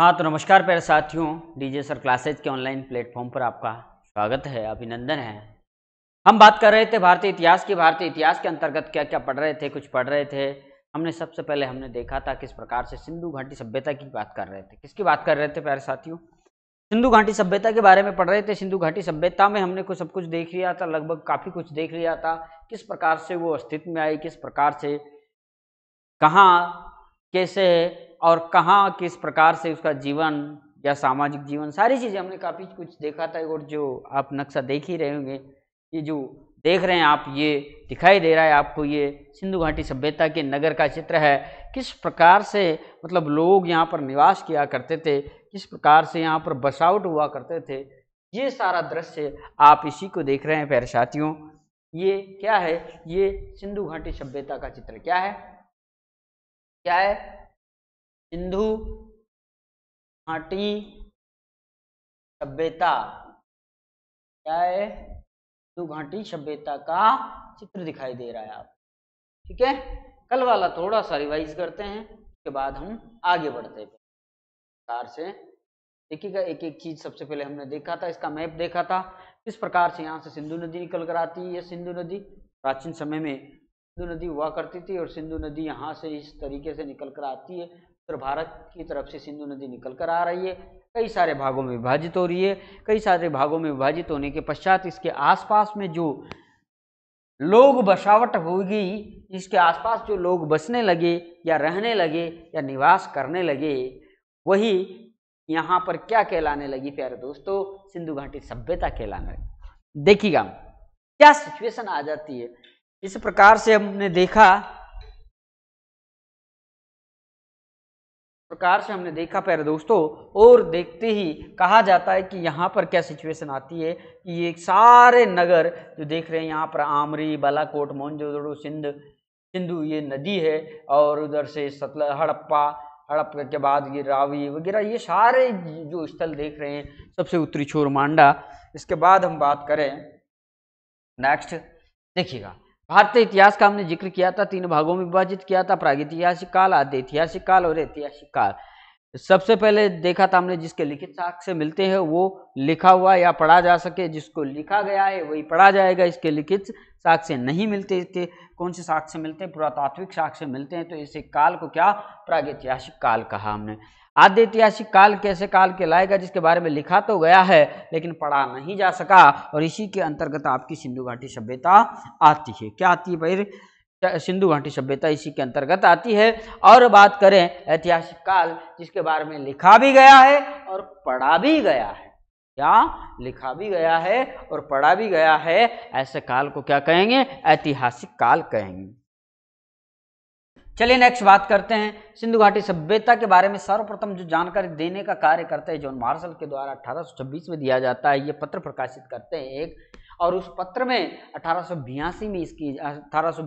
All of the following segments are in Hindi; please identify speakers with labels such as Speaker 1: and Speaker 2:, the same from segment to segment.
Speaker 1: हाँ तो नमस्कार प्यारे साथियों डीजे सर क्लासेज के ऑनलाइन प्लेटफॉर्म पर आपका स्वागत है अभिनंदन है हम बात कर रहे थे भारतीय इतिहास की भारतीय इतिहास के अंतर्गत क्या क्या पढ़ रहे थे कुछ पढ़ रहे थे हमने सबसे पहले हमने देखा था किस प्रकार से सिंधु घाटी सभ्यता की बात कर रहे थे किसकी बात कर रहे थे प्यारे साथियों सिंधु घाटी सभ्यता के बारे में पढ़ रहे थे सिंधु घाटी सभ्यता में हमने कुछ सब कुछ देख लिया था लगभग काफ़ी कुछ देख लिया था किस प्रकार से वो अस्तित्व में आई किस प्रकार से कहाँ कैसे है और कहाँ किस प्रकार से उसका जीवन या सामाजिक जीवन सारी चीज़ें हमने काफ़ी कुछ देखा था और जो आप नक्शा देख ही रहे होंगे ये जो देख रहे हैं आप ये दिखाई दे रहा है आपको ये सिंधु घाटी सभ्यता के नगर का चित्र है किस प्रकार से मतलब लोग यहाँ पर निवास किया करते थे किस प्रकार से यहाँ पर बसावट हुआ करते थे ये सारा दृश्य आप इसी को देख रहे हैं पैर साथियों ये क्या है ये सिंधु घाटी सभ्यता का चित्र क्या है क्या है
Speaker 2: सिंधु
Speaker 1: घाटी सभ्यता क्या है सिंधु घाटी सभ्यता का चित्र दिखाई दे रहा है आप ठीक है कल वाला थोड़ा सा रिवाइज करते हैं उसके बाद हम आगे बढ़ते हैं प्रकार से देखिएगा एक एक चीज सबसे पहले हमने देखा था इसका मैप देखा था किस प्रकार से यहाँ से सिंधु नदी निकल कर आती है सिंधु नदी प्राचीन समय में सिंधु नदी हुआ करती थी और सिंधु नदी यहाँ से इस तरीके से निकल कर आती है उत्तर भारत की तरफ से सिंधु नदी निकल कर आ रही है कई सारे भागों में विभाजित हो रही है कई सारे भागों में विभाजित होने के पश्चात इसके आसपास में जो लोग बसावट होगी इसके आसपास जो लोग बसने लगे या रहने लगे या निवास करने लगे वही यहाँ पर क्या कहलाने लगी प्यारे दोस्तों सिंधु घाटी सभ्यता कहलाने लगी देखिएगा क्या सिचुएशन आ जाती है इस प्रकार से हमने देखा प्रकार से हमने देखा प्यारे दोस्तों और देखते ही कहा जाता है कि यहाँ पर क्या सिचुएशन आती है कि ये सारे नगर जो देख रहे हैं यहाँ पर आमरी बालाकोट मोहनजोदड़ो सिंध सिंधु ये नदी है और उधर से सतल हड़प्पा हड़प्पा के बाद ये रावी वगैरह ये सारे जो स्थल देख रहे हैं सबसे उत्तरी छोर मांडा इसके बाद हम बात करें नेक्स्ट देखिएगा भारतीय इतिहास का हमने जिक्र किया था तीन भागों में विभाजित किया था प्रागैतिहासिक काल आदि ऐतिहासिक काल और ऐतिहासिक काल सबसे पहले देखा था हमने जिसके लिखित साक्ष्य मिलते हैं वो लिखा हुआ या पढ़ा जा सके जिसको लिखा गया है वही पढ़ा जाएगा इसके लिखित साक्ष्य नहीं मिलते थे कौन से साक्ष्य मिलते हैं पुरातात्विक साक्ष्य मिलते हैं तो इसे काल को क्या प्रागैतिहासिक काल कहा हमने आद्य ऐतिहासिक काल कैसे काल के लाएगा जिसके बारे में लिखा तो गया है लेकिन पढ़ा नहीं जा सका और इसी के अंतर्गत आपकी सिंधु घाटी सभ्यता आती है क्या आती है भाई सिंधु घाटी सभ्यता इसी के अंतर्गत आती है और बात करें ऐतिहासिक काल जिसके बारे में लिखा भी गया है और पढ़ा भी गया है क्या लिखा भी गया है और पढ़ा भी गया है ऐसे काल को क्या कहेंगे ऐतिहासिक काल कहेंगे चलिए नेक्स्ट बात करते हैं सिंधु घाटी सभ्यता के बारे में सर्वप्रथम जो जानकारी देने का कार्य करते हैं जॉन मार्शल के द्वारा 1826 में दिया जाता है ये पत्र प्रकाशित करते हैं एक और उस पत्र में अठारह में इसकी अठारह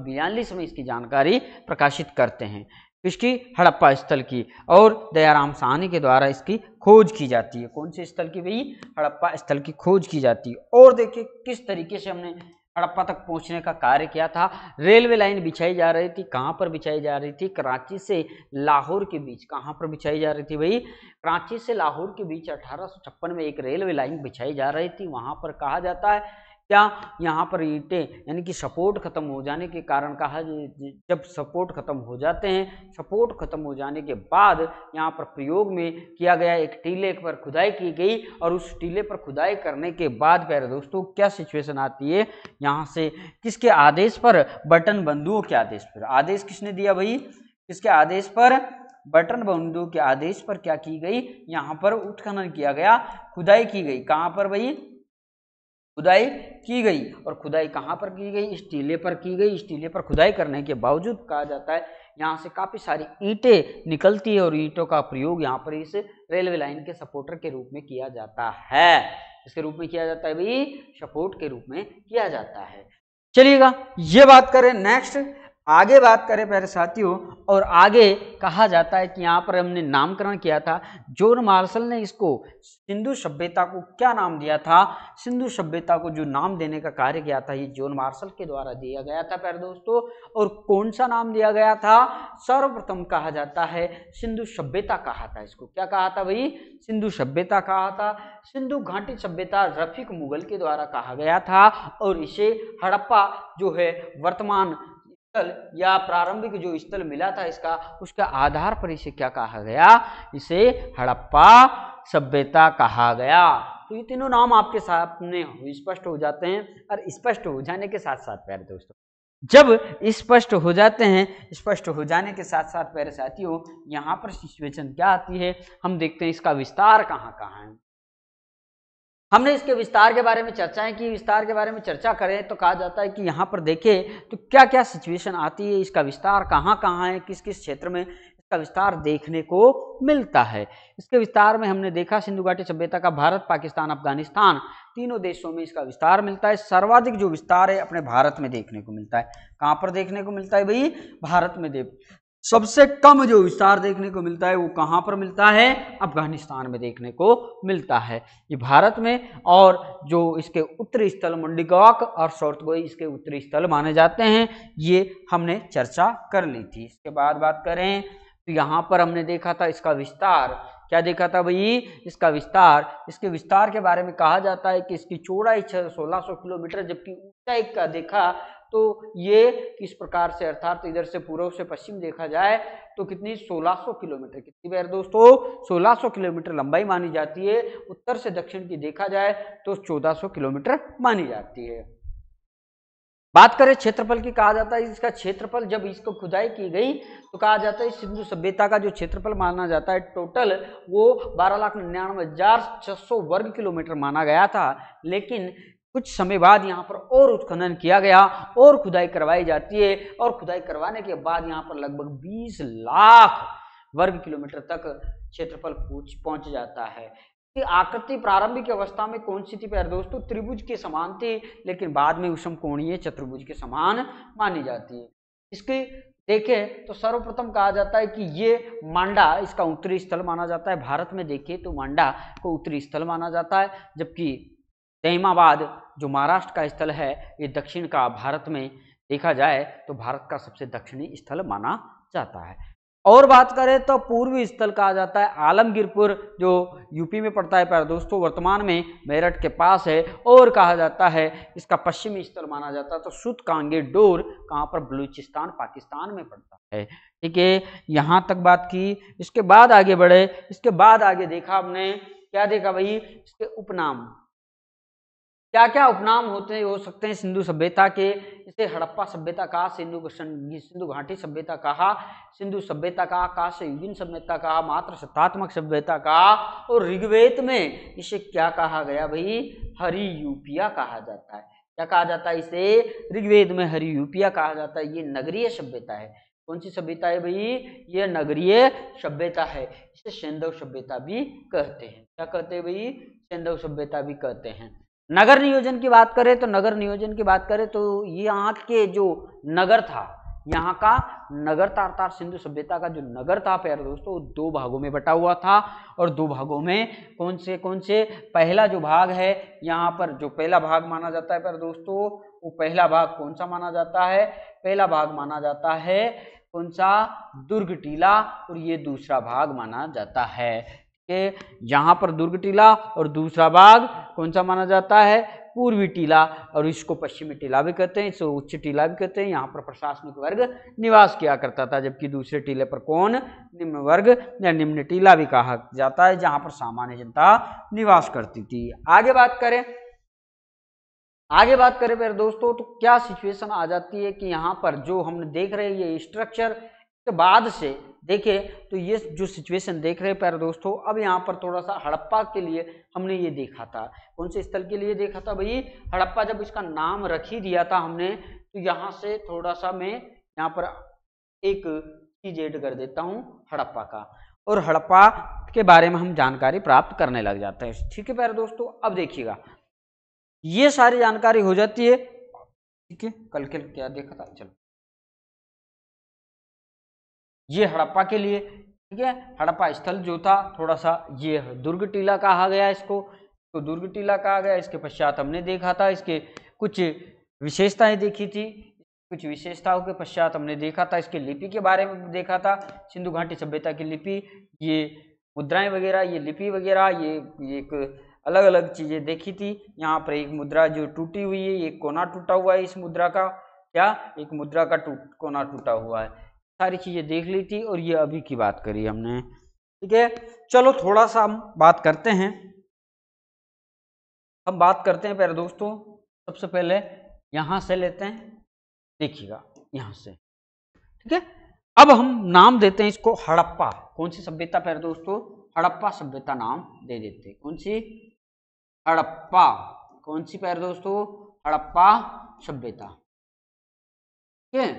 Speaker 1: में इसकी जानकारी प्रकाशित करते हैं इसकी हड़प्पा स्थल की और दयाराम साहनी के द्वारा इसकी खोज की जाती है कौन से स्थल की भाई हड़प्पा स्थल की खोज की जाती है और देखिए किस तरीके से हमने हड़प्पा तक पहुंचने का कार्य किया था रेलवे लाइन बिछाई जा रही थी कहाँ पर बिछाई जा रही थी कराची से लाहौर के बीच कहाँ पर बिछाई जा रही थी भाई कराची से लाहौर के बीच अठारह में एक रेलवे लाइन बिछाई जा रही थी वहाँ पर कहा जाता है क्या यहाँ पर ईंटें यानी कि सपोर्ट खत्म हो जाने के कारण कहा जब सपोर्ट खत्म हो जाते हैं सपोर्ट खत्म हो जाने के बाद यहाँ पर प्रयोग में किया गया एक टीले पर खुदाई की गई और उस टीले पर खुदाई करने के बाद प्यारे दोस्तों क्या सिचुएशन आती है यहाँ से किसके आदेश पर बटन बंधुओं के आदेश पर आदेश किसने दिया भाई किसके आदेश पर बटन बंधुओं के आदेश पर क्या की गई यहाँ पर उत्खनन किया गया खुदाई की गई कहाँ पर भाई खुदाई की गई और खुदाई कहाँ पर की गई स्टीले पर की गई स्टीले पर खुदाई करने के बावजूद कहा जाता है यहाँ से काफ़ी सारी ईंटें निकलती है और ईंटों का प्रयोग यहाँ पर इस रेलवे लाइन के सपोर्टर के रूप में किया जाता है इसके रूप में किया जाता है भाई सपोर्ट के रूप में किया जाता है चलिएगा ये बात करें नेक्स्ट आगे बात करें प्यारे साथियों और आगे कहा जाता है कि यहाँ पर हमने नामकरण किया था जोन मार्शल ने इसको सिंधु सभ्यता को क्या नाम दिया था सिंधु सभ्यता को जो नाम देने का कार्य किया था ये जोन मार्शल के द्वारा दिया गया था प्यारे दोस्तों और कौन सा नाम दिया गया था सर्वप्रथम कहा जाता है सिंधु सभ्यता कहा था इसको क्या कहा था भाई सिंधु सभ्यता कहा था सिंधु घाटी सभ्यता रफिक मुगल के द्वारा कहा गया था और इसे हड़प्पा जो है वर्तमान स्थल या प्रारंभिक जो स्थल मिला था इसका उसका आधार पर इसे क्या कहा गया इसे हड़प्पा सभ्यता कहा गया तो ये तीनों नाम आपके सामने स्पष्ट हो जाते हैं और स्पष्ट हो जाने के साथ साथ प्यारे दोस्तों जब स्पष्ट हो जाते हैं स्पष्ट हो जाने के साथ साथ प्यारे साथियों यहाँ पर सिचुएशन क्या आती है हम देखते हैं इसका विस्तार कहाँ कहाँ है हमने इसके विस्तार के बारे में चर्चा है कि विस्तार के बारे में चर्चा करें तो कहा जाता है कि यहाँ पर देखें तो क्या क्या सिचुएशन आती है इसका विस्तार कहाँ कहाँ है किस किस क्षेत्र में इसका विस्तार देखने को मिलता है इसके विस्तार में हमने देखा सिंधु घाटी सभ्यता का भारत पाकिस्तान अफगानिस्तान तीनों देशों में इसका विस्तार मिलता है सर्वाधिक जो विस्तार है अपने भारत में देखने को मिलता है कहाँ पर देखने को मिलता है भाई भारत में सबसे कम जो विस्तार देखने को मिलता है वो कहाँ पर मिलता है अफगानिस्तान में देखने को मिलता है ये भारत में और जो इसके उत्तरी स्थल मंडिकॉक और सौरतगोई गोई इसके उत्तरी स्थल माने जाते हैं ये हमने चर्चा कर ली थी इसके बाद बात करें तो यहाँ पर हमने देखा था इसका विस्तार क्या देखा था भाई इसका विस्तार इसके विस्तार के बारे में कहा जाता है कि इसकी चौड़ाई सोलह सौ किलोमीटर जबकि ऊंचाई का देखा तो ये किस प्रकार से अर्थात तो इधर से पूर्व से पश्चिम देखा जाए तो कितनी 1600 किलोमीटर कितनी बार दोस्तों 1600 किलोमीटर लंबाई मानी जाती है उत्तर से दक्षिण की देखा जाए तो 1400 किलोमीटर मानी जाती है बात करें क्षेत्रफल की कहा जाता है इसका क्षेत्रफल जब इसको खुदाई की गई तो कहा जाता है सिंधु सभ्यता का जो क्षेत्रफल माना जाता है टोटल वो बारह लाख निन्यानवे हजार छह सौ वर्ग किलोमीटर माना गया था लेकिन कुछ समय बाद यहाँ पर और उत्खनन किया गया और खुदाई करवाई जाती है और खुदाई करवाने के बाद यहाँ पर लगभग 20 लाख वर्ग किलोमीटर तक क्षेत्रफल पहुंच जाता है आकृति प्रारंभिक अवस्था में कौन सी थी प्यार दोस्तों त्रिभुज के समान थी लेकिन बाद में उसम कोणीय चतुर्भुज के समान मानी जाती है इसके देखें तो सर्वप्रथम कहा जाता है कि ये मांडा इसका उत्तरी स्थल माना जाता है भारत में देखें तो मांडा को उत्तरी स्थल माना जाता है जबकि तैमाबाद जो महाराष्ट्र का स्थल है ये दक्षिण का भारत में देखा जाए तो भारत का सबसे दक्षिणी स्थल माना जाता है और बात करें तो पूर्वी स्थल कहा जाता है आलमगीरपुर जो यूपी में पड़ता है पर दोस्तों वर्तमान में मेरठ के पास है और कहा जाता है इसका पश्चिमी स्थल माना जाता है तो सुत कांगे डोर कहाँ पर बलूचिस्तान पाकिस्तान में पड़ता है ठीक है यहाँ तक बात की इसके बाद आगे बढ़े इसके बाद आगे देखा हमने क्या देखा भाई इसके उपनाम क्या क्या उपनाम होते हो सकते हैं सिंधु सभ्यता के इसे हड़प्पा सभ्यता कहा सिंधु सिंधु घाटी सभ्यता कहा सिंधु सभ्यता कहा काश्ययुगीन सभ्यता कहा मात्र सत्तात्मक सभ्यता कहा और ऋग्वेद में इसे क्या कहा गया भाई हरि यूपिया कहा जाता है क्या कहा जाता है इसे ऋग्वेद में हरि यूपिया कहा जाता है ये नगरीय सभ्यता है कौन सी सभ्यता है भाई ये नगरीय सभ्यता है इसे सेंधव सभ्यता भी कहते हैं क्या कहते हैं भाई सेंधव सभ्यता भी कहते हैं नगर नियोजन की बात करें तो नगर नियोजन की बात करें तो यहाँ के जो नगर था यहाँ का नगर तारतार सिंधु सभ्यता का जो नगर था प्यारे दोस्तों वो दो भागों में बटा हुआ था और दो भागों में कौन से कौन से पहला जो भाग है यहाँ पर जो पहला भाग माना जाता है प्यारे दोस्तों वो पहला भाग कौन सा माना जाता है पहला भाग माना जाता है कौन सा दुर्ग टीला और ये दूसरा भाग माना जाता है के यहाँ पर दुर्ग टीला और दूसरा भाग कौन सा माना जाता है पूर्वी टीला और इसको पश्चिमी टीला भी कहते हैं इसको उच्च टीला भी कहते हैं यहाँ पर प्रशासनिक वर्ग निवास किया करता था जबकि दूसरे टीले पर कौन निम्न वर्ग या निम्न टीला भी कहा जाता है जहाँ पर सामान्य जनता निवास करती थी आगे बात करें आगे बात करें मेरे दोस्तों तो क्या सिचुएशन आ जाती है कि यहाँ पर जो हम देख रहे हैं ये स्ट्रक्चर के बाद से देखे तो ये जो सिचुएशन देख रहे प्यारे दोस्तों अब यहाँ पर थोड़ा सा हड़प्पा के लिए हमने ये देखा था कौन से स्थल के लिए देखा था भाई हड़प्पा जब इसका नाम रख ही दिया था हमने तो यहाँ से थोड़ा सा मैं यहाँ पर एक चीज एड कर देता हूँ हड़प्पा का और हड़प्पा के बारे में हम जानकारी प्राप्त करने लग जाते हैं ठीक है प्यारे दोस्तों अब देखिएगा ये सारी जानकारी हो जाती है ठीक है कल के क्या देखा था चलो ये हड़प्पा के लिए ठीक है हड़प्पा स्थल जो था थोड़ा सा ये दुर्ग टीला कहा गया इसको तो दुर्ग टीला कहा गया इसके पश्चात हमने देखा था इसके कुछ विशेषताएं देखी थी कुछ विशेषताओं के पश्चात हमने देखा था इसके लिपि के बारे में देखा था सिंधु घाटी सभ्यता की लिपि ये मुद्राएं वगैरह ये लिपि वगैरह ये एक अलग अलग चीज़ें देखी थी यहाँ पर एक मुद्रा जो टूटी हुई है एक कोना टूटा हुआ है इस मुद्रा का क्या एक मुद्रा का टूट कोना टूटा हुआ है सारी चीज़ें देख ली थी और ये अभी की बात करी हमने ठीक है चलो थोड़ा सा हम बात करते हैं हम बात करते हैं प्यारे दोस्तों सबसे पहले यहाँ से लेते हैं देखिएगा यहाँ से ठीक है अब हम नाम देते हैं इसको हड़प्पा कौन सी सभ्यता प्यारे दोस्तों हड़प्पा सभ्यता नाम दे देते हैं कौन सी हड़प्पा कौन सी प्यारे दोस्तों हड़प्पा सभ्यता ठीक है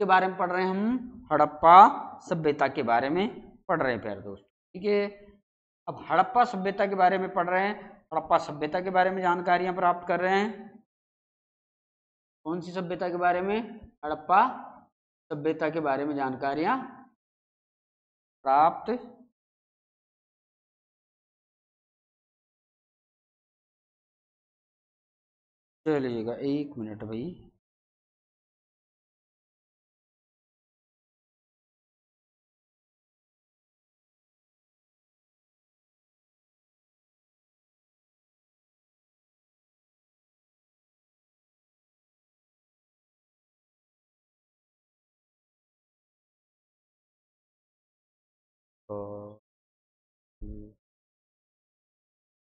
Speaker 1: के बारे में पढ़ रहे हैं हम हड़प्पा सभ्यता के बारे में पढ़ रहे हैं प्यारे दोस्तों ठीक है अब हड़प्पा सभ्यता के बारे में पढ़ रहे हैं हड़प्पा सभ्यता के बारे में जानकारियां प्राप्त कर रहे हैं कौन सी सभ्यता के बारे में हड़प्पा सभ्यता के बारे में जानकारियां प्राप्त
Speaker 2: चलिएगा एक मिनट भाई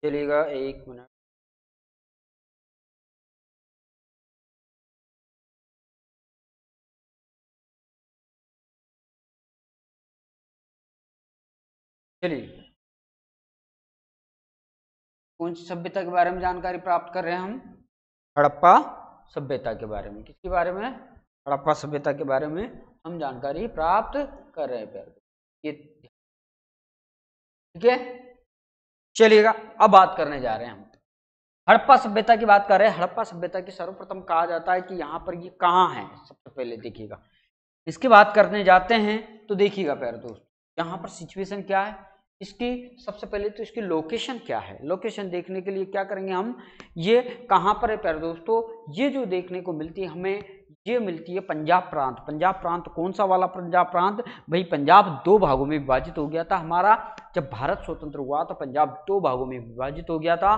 Speaker 2: चलेगा एक मिनट
Speaker 1: चलिए कौन सी सभ्यता के बारे में जानकारी प्राप्त कर रहे हैं हम हड़प्पा सभ्यता के बारे में किसके बारे में हड़प्पा सभ्यता के बारे में हम जानकारी प्राप्त कर रहे हैं ठीक है चलिएगा
Speaker 2: अब बात करने जा रहे
Speaker 1: हैं हम हड़प्पा सभ्यता की बात कर रहे हैं हड़प्पा सभ्यता की सर्वप्रथम कहा जाता है कि यहाँ पर ये कहाँ है सबसे पहले देखिएगा इसकी बात करने जाते हैं तो देखिएगा प्यारे दोस्त यहाँ पर सिचुएशन क्या है इसकी सबसे पहले तो इसकी लोकेशन क्या है लोकेशन देखने के लिए क्या करेंगे हम ये कहाँ पर है प्यारे दोस्तों ये जो देखने को मिलती है हमें ये मिलती है पंजाब प्रांत पंजाब प्रांत कौन सा वाला पंजाब प्रांत भाई पंजाब दो भागों में विभाजित हो गया था हमारा जब भारत स्वतंत्र हुआ तो पंजाब दो भागों में विभाजित हो गया था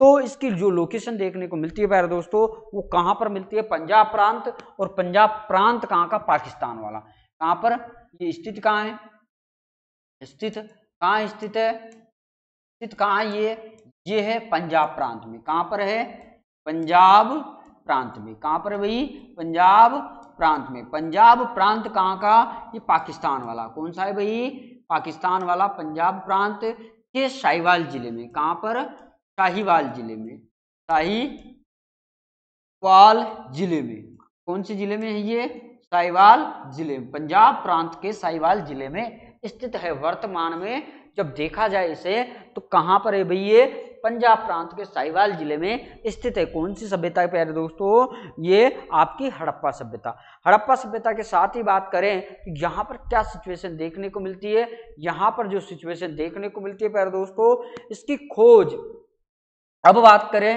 Speaker 1: तो इसकी जो लोकेशन देखने को मिलती है प्यारे दोस्तों वो कहाँ पर मिलती है पंजाब प्रांत और पंजाब प्रांत कहाँ का पाकिस्तान वाला कहाँ पर ये स्थित कहाँ है स्थित कहाँ स्थित है स्थित कहाँ ये ये है पंजाब प्रांत में कहाँ पर है पंजाब प्रांत में कहाँ पर भाई पंजाब प्रांत में पंजाब प्रांत कहाँ का ये पाकिस्तान वाला कौन सा है भाई पाकिस्तान वाला पंजाब प्रांत के शाहीवाल जिले में कहाँ पर शाहीवाल जिले में शाहीवाल जिले में कौन से जिले में है ये साहिवाल जिले में पंजाब प्रांत के साहिवाल जिले में स्थित है वर्तमान में जब देखा जाए इसे तो कहाँ पर है भैया पंजाब प्रांत के साहिवाल जिले में स्थित है कौन सी सभ्यता है प्यारे दोस्तों ये आपकी हड़प्पा सभ्यता हड़प्पा सभ्यता के साथ ही बात करें तो यहाँ पर क्या सिचुएशन देखने को मिलती है यहाँ पर जो सिचुएशन देखने को मिलती है प्यारे दोस्तों इसकी खोज अब बात करें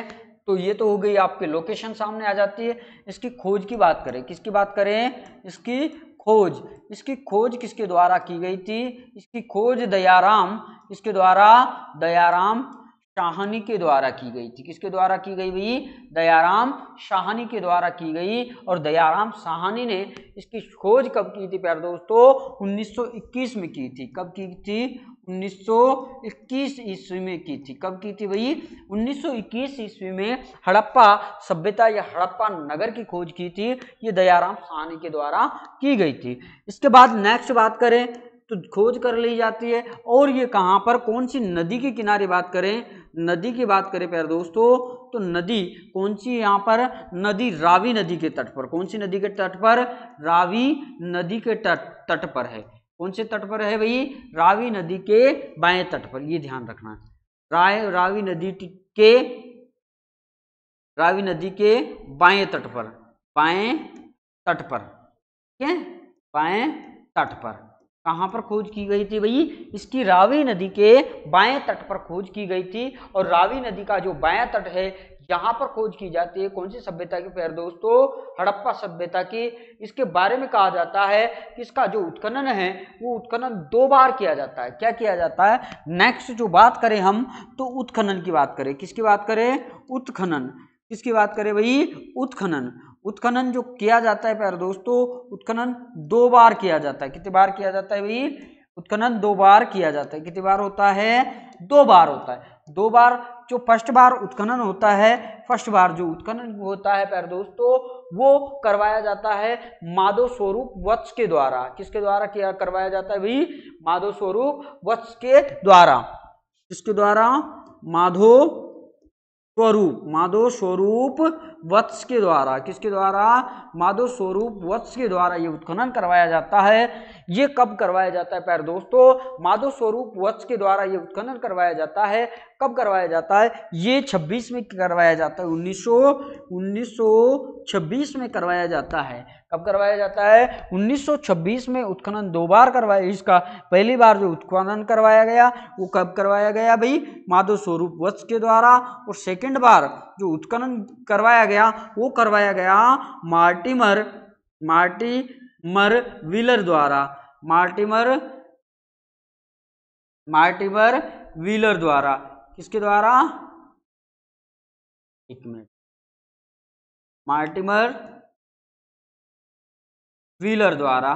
Speaker 1: तो ये तो हो गई आपके लोकेशन सामने आ जाती है इसकी खोज की बात करें किसकी बात करें इसकी खोज इसकी खोज किसके द्वारा की गई थी इसकी खोज दयाराम इसके द्वारा दयाराम शाहनी के द्वारा की गई थी किसके द्वारा की गई भाई दयाराम शाहनी के द्वारा की गई और दयाराम शाहनी ने इसकी खोज कब की थी प्यारे दोस्तों 1921 में की थी कब की थी 1921 ईस्वी में की थी कब की थी भाई 1921 ईस्वी में हड़प्पा सभ्यता या हड़प्पा नगर की खोज की थी ये दयाराम शाहनी के द्वारा की गई थी इसके बाद नेक्स्ट बात करें तो खोज कर ली जाती है और ये कहाँ पर कौन सी नदी के किनारे बात करें नदी की बात करें प्यारे दोस्तों तो नदी कौन सी यहाँ पर नदी रावी नदी के तट पर कौन सी नदी के तट पर रावी नदी के तट तट पर है कौन से तट पर है भाई रावी नदी के बाएं तट पर ये ध्यान रखना है राय रावी नदी के रावी नदी के बाएं तट पर बाएं तट पर ठीक है बाएं तट पर कहाँ पर खोज की गई थी भाई इसकी रावी नदी के बाएं तट पर खोज की गई थी और रावी नदी का जो बाएं तट है यहाँ पर खोज की जाती है कौन सी सभ्यता की पैर दोस्तों हड़प्पा सभ्यता की इसके बारे में कहा जाता है कि इसका जो उत्खनन है वो उत्खनन दो बार किया जाता है क्या किया जाता है नेक्स्ट जो बात करें हम तो उत्खनन की बात करें किसकी बात करें उत्खनन किसकी बात करें भाई उत्खनन उत्खनन जो किया जाता है प्यारे दोस्तों उत्खनन दो बार किया जाता है कितनी बार किया जाता है भाई उत्खनन दो बार किया जाता है कितनी बार होता है दो बार होता है दो बार जो फर्स्ट बार उत्खनन होता है फर्स्ट बार जो उत्खनन होता है प्यारे दोस्तों वो करवाया जाता है माधव स्वरूप वत्स के द्वारा किसके द्वारा किया करवाया जाता है भाई माधव स्वरूप वत्स के द्वारा किसके द्वारा माधो स्वरूप माधो स्वरूप वत्स के द्वारा किसके द्वारा माधव स्वरूप वत्स के द्वारा ये उत्खनन करवाया जाता है ये कब करवाया जाता है पैर दोस्तों माधव स्वरूप वत्स के द्वारा ये उत्खनन करवाया जाता है कब करवाया जाता है ये 26 में करवाया जाता है 1900 1926 में करवाया जाता है कब करवाया जाता है 1926 में उत्खनन दो बार करवाया इसका पहली बार जो उत्खनन करवाया गया वो कब करवाया गया भाई माधव स्वरूप वत्स के द्वारा और सेकंड बार जो उत्खनन करवाया गया वो करवाया गया मार्टिमर मार्टिमर विलर द्वारा मार्टिमर मार्टिमर व्हीलर द्वारा किसके द्वारा
Speaker 2: एक मिनट मार्टिमर
Speaker 1: व्हीलर द्वारा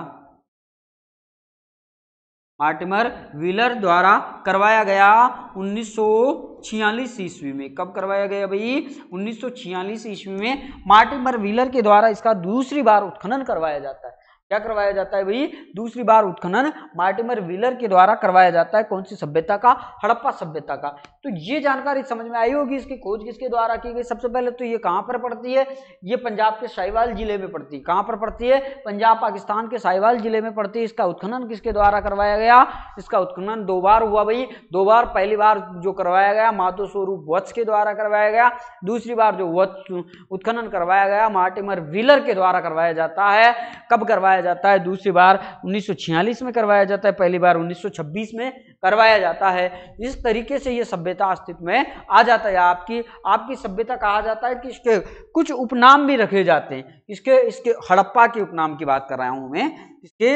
Speaker 1: मार्टिमर व्हीलर द्वारा करवाया गया 1946 ईस्वी में कब करवाया गया भाई 1946 ईस्वी में मार्टिमर व्हीलर के द्वारा इसका दूसरी बार उत्खनन करवाया जाता है क्या करवाया जाता है भाई दूसरी बार उत्खनन मार्टिमर व्हीलर के द्वारा करवाया जाता है कौन सी सभ्यता का हड़प्पा सभ्यता का तो ये जानकारी समझ में आई होगी इसकी खोज किसके द्वारा की गई सबसे पहले तो ये कहाँ पर पड़ती है ये पंजाब के साहिवाल जिले में पड़ती है कहाँ पर पड़ती है पंजाब पाकिस्तान के साहिवाल जिले में पड़ती है इसका उत्खनन किसके द्वारा करवाया गया इसका उत्खनन दो बार हुआ भाई दो बार पहली बार जो करवाया गया मातो स्वरूप वत्स के द्वारा करवाया गया दूसरी बार जो वत्स उत्खनन करवाया गया मार्टिमर व्हीलर के द्वारा करवाया जाता है कब करवाया करवाया जाता है दूसरी बार 1946 में करवाया जाता है पहली बार 1926 में करवाया जाता है इस तरीके से ये सभ्यता अस्तित्व में आ जाता है आपकी आपकी सभ्यता कहा जाता है कि इसके कुछ उपनाम भी रखे जाते हैं इसके इसके हड़प्पा के उपनाम की बात कर रहा हूँ मैं इसके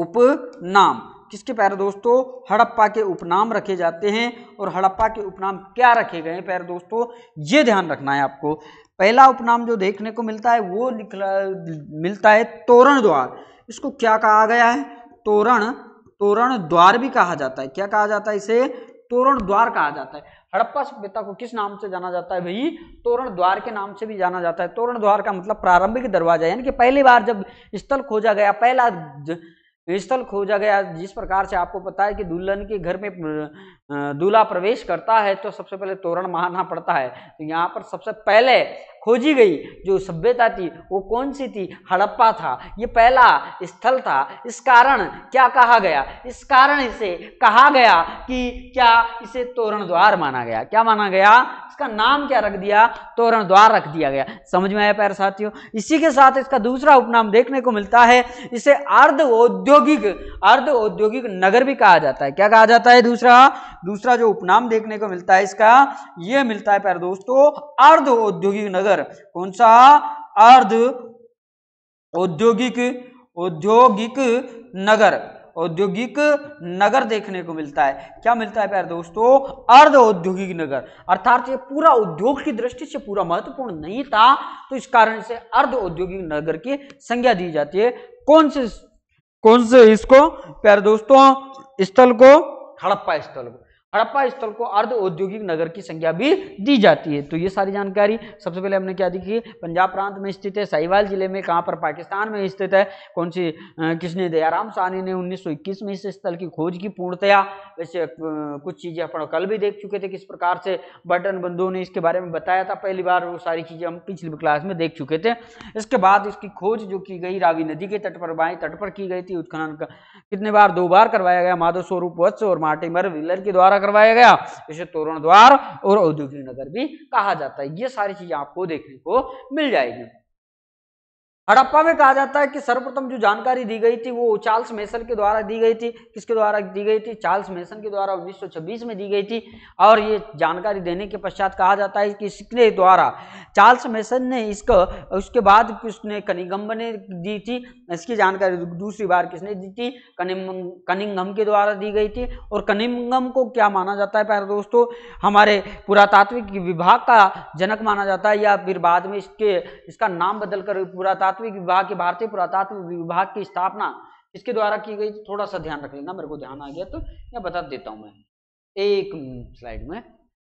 Speaker 1: उपनाम किसके प्यारे दोस्तों हड़प्पा के उपनाम रखे जाते हैं और हड़प्पा के उपनाम क्या रखे गए हैं प्यारे दोस्तों ये ध्यान रखना है आपको पहला उपनाम जो देखने को मिलता है वो निकला मिलता है तोरण द्वार इसको क्या कहा गया है तोरण तोरण द्वार भी कहा जाता है क्या कहा जाता है इसे तोरण द्वार कहा जाता है हड़प्पा सभ्यता को किस नाम से जाना जाता है भाई तोरण द्वार के नाम से भी जाना जाता है तोरण द्वार का मतलब प्रारंभिक दरवाजा यानी कि पहली बार जब स्थल खोजा गया पहला ज... स्थल खोजा गया जिस प्रकार से आपको पता है कि दुल्हन के घर में दूल्हा प्रवेश करता है तो सबसे पहले तोरण महाना पड़ता है तो यहाँ पर सबसे पहले खोजी गई जो सभ्यता थी वो कौन सी थी हड़प्पा था ये पहला स्थल था इस कारण क्या कहा गया इस कारण इसे कहा गया कि क्या इसे तोरण द्वार माना गया क्या माना गया इसका नाम क्या रख दिया तोरण द्वार रख दिया गया समझ में आया प्यारे साथियों इसी के साथ इसका दूसरा उपनाम देखने को मिलता है इसे अर्ध औद्योगिक अर्ध औद्योगिक नगर भी कहा जाता है क्या कहा जाता है दूसरा दूसरा जो उपनाम देखने को मिलता है इसका यह मिलता है प्यारे दोस्तों अर्ध औद्योगिक नगर कौन सा अर्ध औद्योगिक औद्योगिक नगर औद्योगिक नगर देखने को मिलता है क्या मिलता है प्यार दोस्तों अर्ध औद्योगिक नगर अर्थात ये पूरा उद्योग की दृष्टि से पूरा महत्वपूर्ण नहीं था तो इस कारण से अर्ध औद्योगिक नगर की संज्ञा दी जाती है कौन से कौन से इसको प्यार दोस्तों स्थल को हड़प्पा स्थल को हड़प्पा स्थल को अर्ध औद्योगिक नगर की संज्ञा भी दी जाती है तो ये सारी जानकारी सबसे पहले हमने क्या देखी पंजाब प्रांत में स्थित है साहिवाल जिले में कहाँ पर पाकिस्तान में स्थित है कौन सी किसने दयाराम सानी ने 1921 में इस स्थल की खोज की पूर्णतया वैसे कुछ चीज़ें अपन कल भी देख चुके थे किस प्रकार से बटन बंधुओं ने इसके बारे में बताया था पहली बार वो सारी चीज़ें हम पिछली क्लास में देख चुके थे इसके बाद इसकी खोज जो की गई रावी नदी के तट पर बाएँ तट पर की गई थी उत्खनन का कितने बार दो बार करवाया गया माधव स्वरूप वत्स और मार्टिमर विलर के द्वारा करवाया गया इसे तोरण द्वार और औद्योगिक नगर भी कहा जाता है ये सारी चीजें आपको देखने को मिल जाएगी हड़प्पा में कहा जाता है कि सर्वप्रथम जो जानकारी दी गई थी वो चार्ल्स मेसन के द्वारा दी गई थी किसके द्वारा दी गई थी चार्ल्स मेसन के द्वारा 1926 में दी गई थी और ये जानकारी देने के पश्चात कहा जाता है कि इसके द्वारा चार्ल्स मेसन ने इसका उसके बाद किसने कनिगम्ब ने दी थी इसकी जानकारी दूसरी बार किसने दी थी कनिंगम के द्वारा दी गई थी और कनिंगम को क्या माना जाता है प्यारे दोस्तों हमारे पुरातात्विक विभाग का जनक माना जाता है या फिर बाद में इसके इसका नाम बदलकर पुरातात्व पुरातात्विक विभाग के भारतीय पुरातात्व विभाग की स्थापना इसके द्वारा की गई थोड़ा सा ध्यान रख लेना मेरे को ध्यान आ गया तो मैं बता देता हूं मैं एक स्लाइड में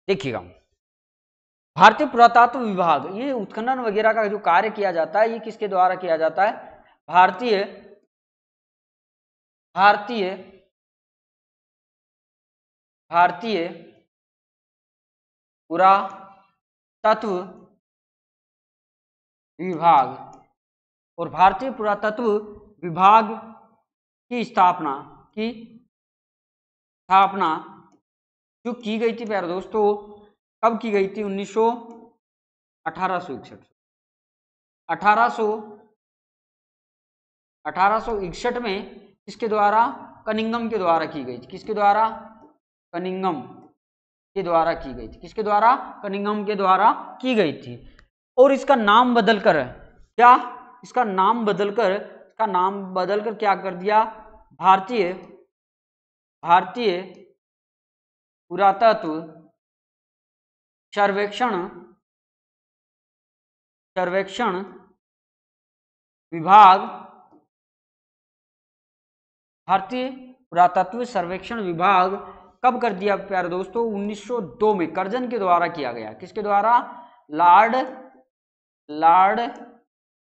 Speaker 1: देखिएगा भारतीय पुरातत्व विभाग ये उत्खनन वगैरह का जो कार्य किया जाता है ये किसके द्वारा किया जाता है भारतीय भारतीय
Speaker 2: भारतीय पुरातत्व विभाग और भारतीय
Speaker 1: पुरातत्व विभाग की स्थापना की स्थापना जो की गई थी प्यारे दोस्तों कब की गई थी उन्नीस सौ
Speaker 2: अठारह सौ इकसठ अठारह सौ
Speaker 1: अठारह सौ इकसठ में किसके द्वारा कनिंगम के द्वारा की गई थी किसके द्वारा कनिंगम के द्वारा की गई थी किसके द्वारा कनिंगम के द्वारा की गई थी और इसका नाम बदलकर क्या इसका नाम बदलकर इसका नाम बदलकर क्या कर दिया भारतीय भारतीय पुरातत्व सर्वेक्षण
Speaker 2: सर्वेक्षण विभाग
Speaker 1: भारतीय पुरातत्व सर्वेक्षण विभाग कब कर दिया प्यारे दोस्तों 1902 में करजन के द्वारा किया गया किसके द्वारा लॉर्ड लॉर्ड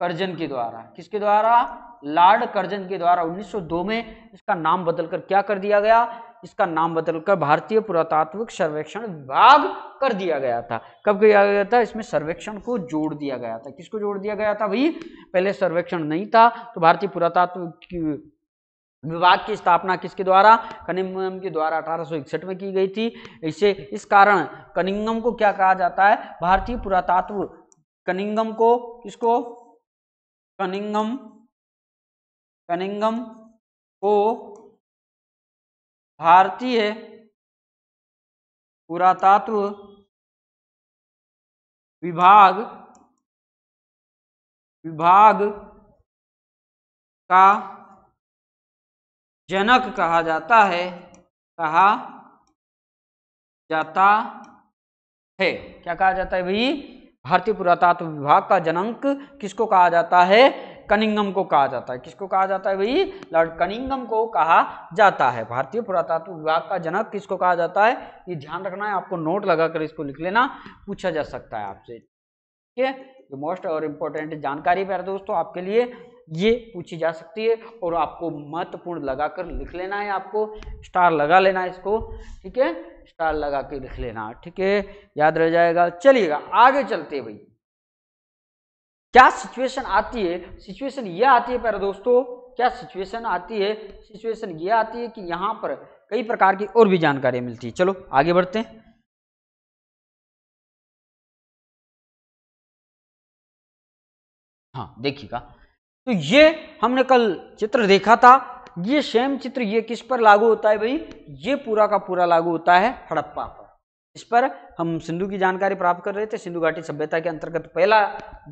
Speaker 1: करजन के द्वारा किसके द्वारा लॉर्ड करजन के द्वारा 1902 में इसका नाम बदलकर क्या कर दिया गया इसका नाम बदलकर भारतीय पुरातात्विक सर्वेक्षण विभाग कर दिया गया था कब किया गया था इसमें सर्वेक्षण को जोड़ दिया गया था किसको जोड़ दिया गया था भाई पहले सर्वेक्षण नहीं था तो भारतीय पुरातत्व विभाग की स्थापना किसके द्वारा कनिंगम के द्वारा अठारह में की गई थी इसे इस कारण कनिंगम को क्या कहा जाता है भारतीय पुरातत्व कनिंगम को किसको कनिंगम
Speaker 2: कनिंगम को भारतीय पुरातत्व विभाग विभाग का जनक कहा जाता है
Speaker 1: कहा जाता है क्या कहा जाता है भाई भारतीय पुरातत्व विभाग का जनंक किसको कहा जाता है कनिंगम को कहा जाता है किसको कहा जाता है भाई लॉर्ड कनिंगम को कहा जाता है भारतीय पुरातत्व विभाग का जनक किसको कहा जाता है ये ध्यान रखना है आपको नोट लगाकर इसको लिख लेना पूछा जा सकता है आपसे ठीक है मोस्ट और इम्पोर्टेंट जानकारी प्यारे दोस्तों आपके लिए ये पूछी जा सकती है और आपको महत्वपूर्ण लगाकर लिख लेना है आपको स्टार लगा लेना है इसको ठीक है स्टार लगा के लिख लेना ठीक है याद रह जाएगा चलिएगा आगे चलते हैं भाई क्या सिचुएशन आती है सिचुएशन यह आती है पर दोस्तों क्या सिचुएशन आती है सिचुएशन ये आती है कि यहाँ पर कई प्रकार की और भी जानकारियां मिलती है चलो आगे बढ़ते हैं हाँ देखिएगा तो ये हमने कल चित्र देखा था ये सेम चित्र ये किस पर लागू होता है भाई ये पूरा का पूरा लागू होता है हड़प्पा पर इस पर हम सिंधु की जानकारी प्राप्त कर रहे थे सिंधु घाटी सभ्यता के अंतर्गत पहला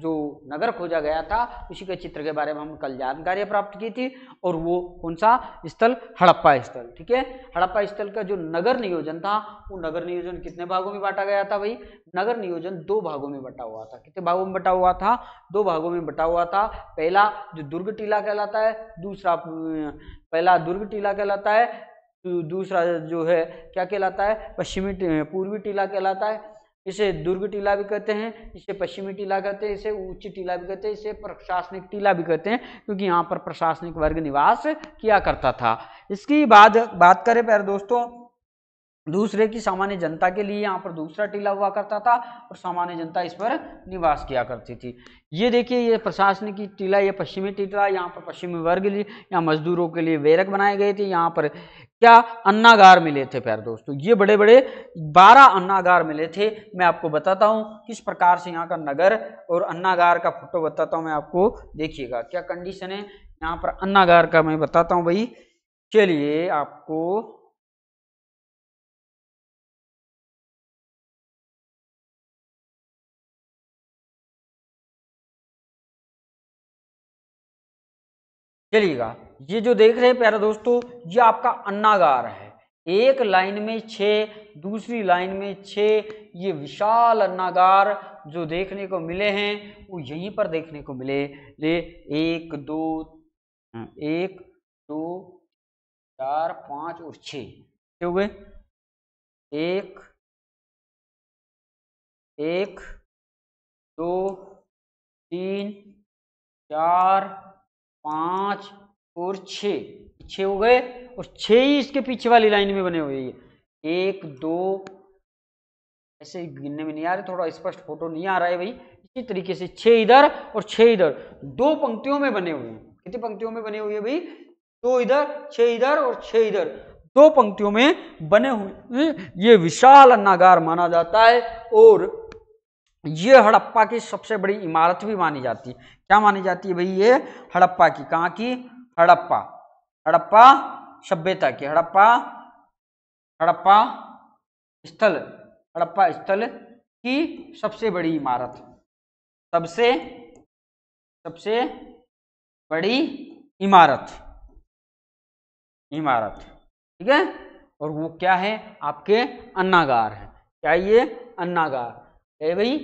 Speaker 1: जो नगर खोजा गया था उसी के चित्र के बारे में हम कल जानकारी प्राप्त की थी और वो कौन सा स्थल हड़प्पा स्थल ठीक है हड़प्पा स्थल का जो नगर नियोजन था वो नगर नियोजन कितने भागों में बांटा गया था भाई नगर नियोजन दो भागों में बटा हुआ था कितने भागों में बटा हुआ था दो भागों में बटा हुआ था पहला जो दुर्ग टीला कहलाता है दूसरा पहला दुर्ग टीला कहलाता है दूसरा जो है क्या कहलाता है पश्चिमी पूर्वी टीला कहलाता है इसे दुर्ग टीला भी कहते हैं इसे पश्चिमी टीला कहते हैं इसे उच्च टीला भी कहते हैं इसे प्रशासनिक टीला भी कहते हैं क्योंकि यहाँ पर प्रशासनिक वर्ग निवास किया करता था इसकी बाद बात करें प्यारे दोस्तों दूसरे की सामान्य जनता के लिए यहाँ पर दूसरा टीला हुआ करता था और सामान्य जनता इस पर निवास किया करती थी ये देखिए ये प्रशासनिक टीला ये पश्चिमी टीला यहाँ पर पश्चिमी वर्ग लिए यहाँ मजदूरों के लिए वेरक बनाए गए थे यहाँ पर क्या अन्नागार मिले थे प्यार दोस्तों ये बड़े बड़े बारह अन्नागार मिले थे मैं आपको बताता हूँ किस प्रकार से यहाँ का नगर और अन्नागार का फोटो बताता हूँ मैं आपको देखिएगा क्या कंडीशन है यहाँ पर अन्नागार का मैं बताता हूँ भाई चलिए आपको चलिएगा ये जो देख रहे हैं प्यारा दोस्तों ये आपका अन्नागार है एक लाइन में छ दूसरी लाइन में छ ये विशाल अन्नागार जो देखने को मिले हैं वो यहीं पर देखने को मिले ले एक दो हम्म, एक दो चार पाँच और छ
Speaker 2: हो गए एक एक
Speaker 1: दो तीन चार पाँच और छ छ हो गए और छः ही इसके पीछे वाली लाइन में बने हुए एक दो ऐसे गिनने में नहीं आ रहे थोड़ा स्पष्ट फोटो नहीं आ रहा है भाई इसी तरीके से छ इधर और छ इधर दो पंक्तियों में बने हुए कितनी पंक्तियों में बने हुए हैं भाई दो इधर छ इधर और छ इधर दो पंक्तियों में बने हुए ये विशाल अन्नागार माना जाता है और ये हड़प्पा की सबसे बड़ी इमारत भी मानी जाती है क्या मानी जाती है भाई ये हड़प्पा की कहाँ की हड़प्पा हड़प्पा सभ्यता की हड़प्पा हड़प्पा स्थल हड़प्पा स्थल की सबसे बड़ी इमारत सबसे सबसे बड़ी इमारत इमारत ठीक है और वो क्या है आपके अन्नागार है क्या ये अन्नागार है भाई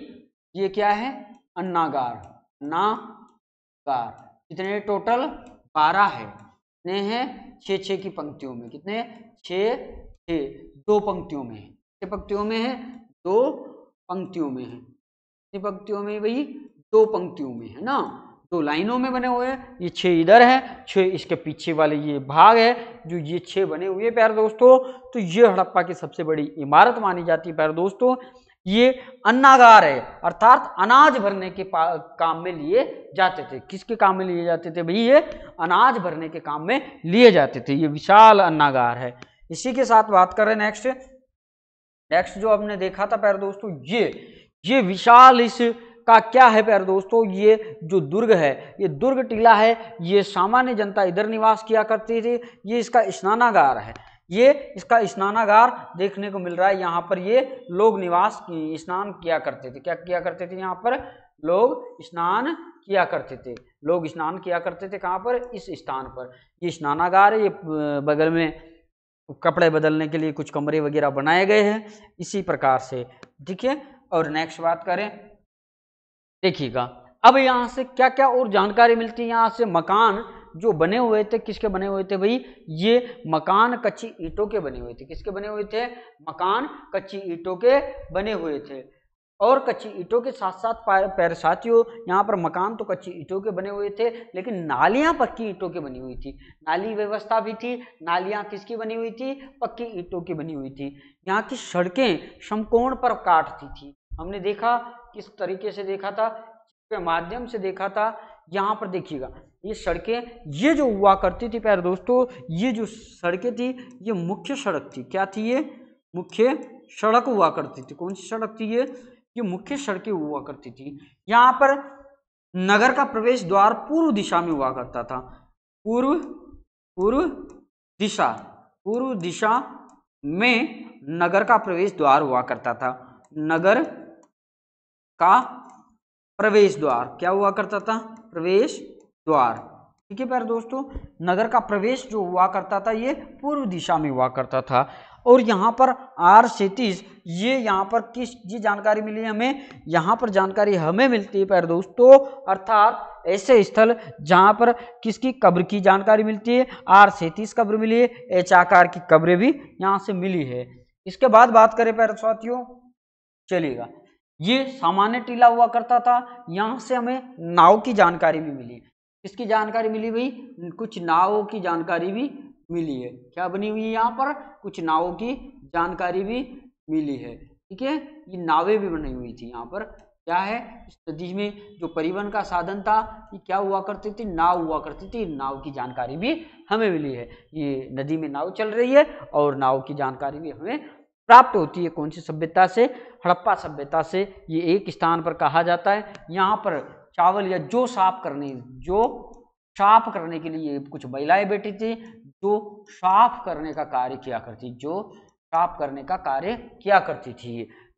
Speaker 1: ये क्या है अन्नागार ना का कितने टोटल बारह है कितने हैं छः छः की पंक्तियों में कितने छः छः दो पंक्तियों में है कितने पंक्तियों में है दो पंक्तियों में है कितनी पंक्तियों में भाई दो पंक्तियों में है ना दो लाइनों में बने हुए हैं ये छः इधर है छः इसके पीछे वाले ये भाग है जो ये छः बने हुए प्यारे दोस्तों तो ये हड़प्पा की सबसे बड़ी इमारत मानी जाती है प्यारे दोस्तों ये अन्नागार है अर्थात अनाज भरने के काम में लिए जाते थे किसके काम में लिए जाते थे भाई ये अनाज भरने के काम में लिए जाते थे ये विशाल अन्नागार है इसी के साथ बात करें नेक्स्ट नेक्स्ट जो हमने देखा था पैर दोस्तों ये ये विशाल इस का क्या है प्यारे दोस्तों ये जो दुर्ग है ये दुर्ग टीला है ये सामान्य जनता इधर निवास किया करती थी ये इसका स्नानागार है ये इसका स्नानागार देखने को मिल रहा है यहाँ पर ये लोग निवास स्नान किया करते थे क्या किया करते थे यहाँ पर लोग स्नान किया करते थे लोग स्नान किया करते थे कहाँ पर इस स्थान पर ये स्नानागार है ये बगल में कपड़े बदलने के लिए कुछ कमरे वगैरह बनाए गए हैं इसी प्रकार से ठीक है और नेक्स्ट बात करें देखिएगा अब यहाँ से क्या क्या और जानकारी मिलती है यहाँ से मकान जो बने हुए थे किसके बने हुए थे भाई ये मकान कच्ची ईंटों के बने हुए थे किसके बने हुए थे मकान कच्ची ईंटों के बने हुए थे और कच्ची ईंटों के साथ साथ पैर साथियों यहाँ पर मकान तो कच्ची ईंटों के बने हुए थे लेकिन नालियाँ पक्की ईंटों के बनी हुई थी नाली व्यवस्था भी थी नालियाँ किसकी बनी हुई थी पक्की ईंटों की बनी हुई थी यहाँ की सड़कें समकोण पर काटती थी हमने देखा किस तरीके से देखा था के माध्यम से देखा था यहाँ पर देखिएगा ये सड़कें ये जो हुआ करती थी प्यारे दोस्तों ये जो सड़कें थी ये मुख्य सड़क थी क्या थी ये मुख्य सड़क हुआ करती थी कौन सी सड़क थी ये ये मुख्य सड़कें हुआ करती थी यहाँ पर नगर का प्रवेश द्वार पूर्व दिशा में हुआ करता था पूर्व पूर्व दिशा पूर्व दिशा में नगर का प्रवेश द्वार हुआ करता था नगर का प्रवेश द्वार क्या हुआ करता था प्रवेश द्वार ठीक है प्यारे दोस्तों नगर का प्रवेश जो हुआ करता था ये पूर्व दिशा में हुआ करता था और यहाँ पर आर सैतीस ये यहाँ पर किस ये जानकारी मिली हमें यहाँ पर जानकारी हमें मिलती है प्यारे दोस्तों अर्थात ऐसे स्थल जहाँ पर किसकी कब्र की जानकारी मिलती है आर सैतीस कब्र मिली है एच आकार की कब्रें भी यहाँ से मिली है इसके बाद बात करें प्यारे साथियों चलिएगा ये सामान्य टीला हुआ करता था यहाँ से हमें नाव की जानकारी भी मिली इसकी जानकारी मिली हुई कुछ नावों की जानकारी भी मिली है क्या बनी हुई है यहाँ पर कुछ नावों की जानकारी भी मिली है ठीक है ये नावें भी बनी हुई थी यहाँ पर क्या है इस नदी में जो परिवहन का साधन था ये क्या हुआ करती थी नाव हुआ करती थी नाव की जानकारी भी हमें मिली है ये नदी में नाव चल रही है और नाव की जानकारी भी हमें प्राप्त होती है कौन सी सभ्यता से हड़प्पा सभ्यता से ये एक स्थान पर कहा जाता है यहाँ पर चावल या जो साफ करने जो साफ करने के लिए कुछ महिलाएं बैठी थी जो साफ करने का कार्य किया करती जो साफ करने का कार्य किया करती थी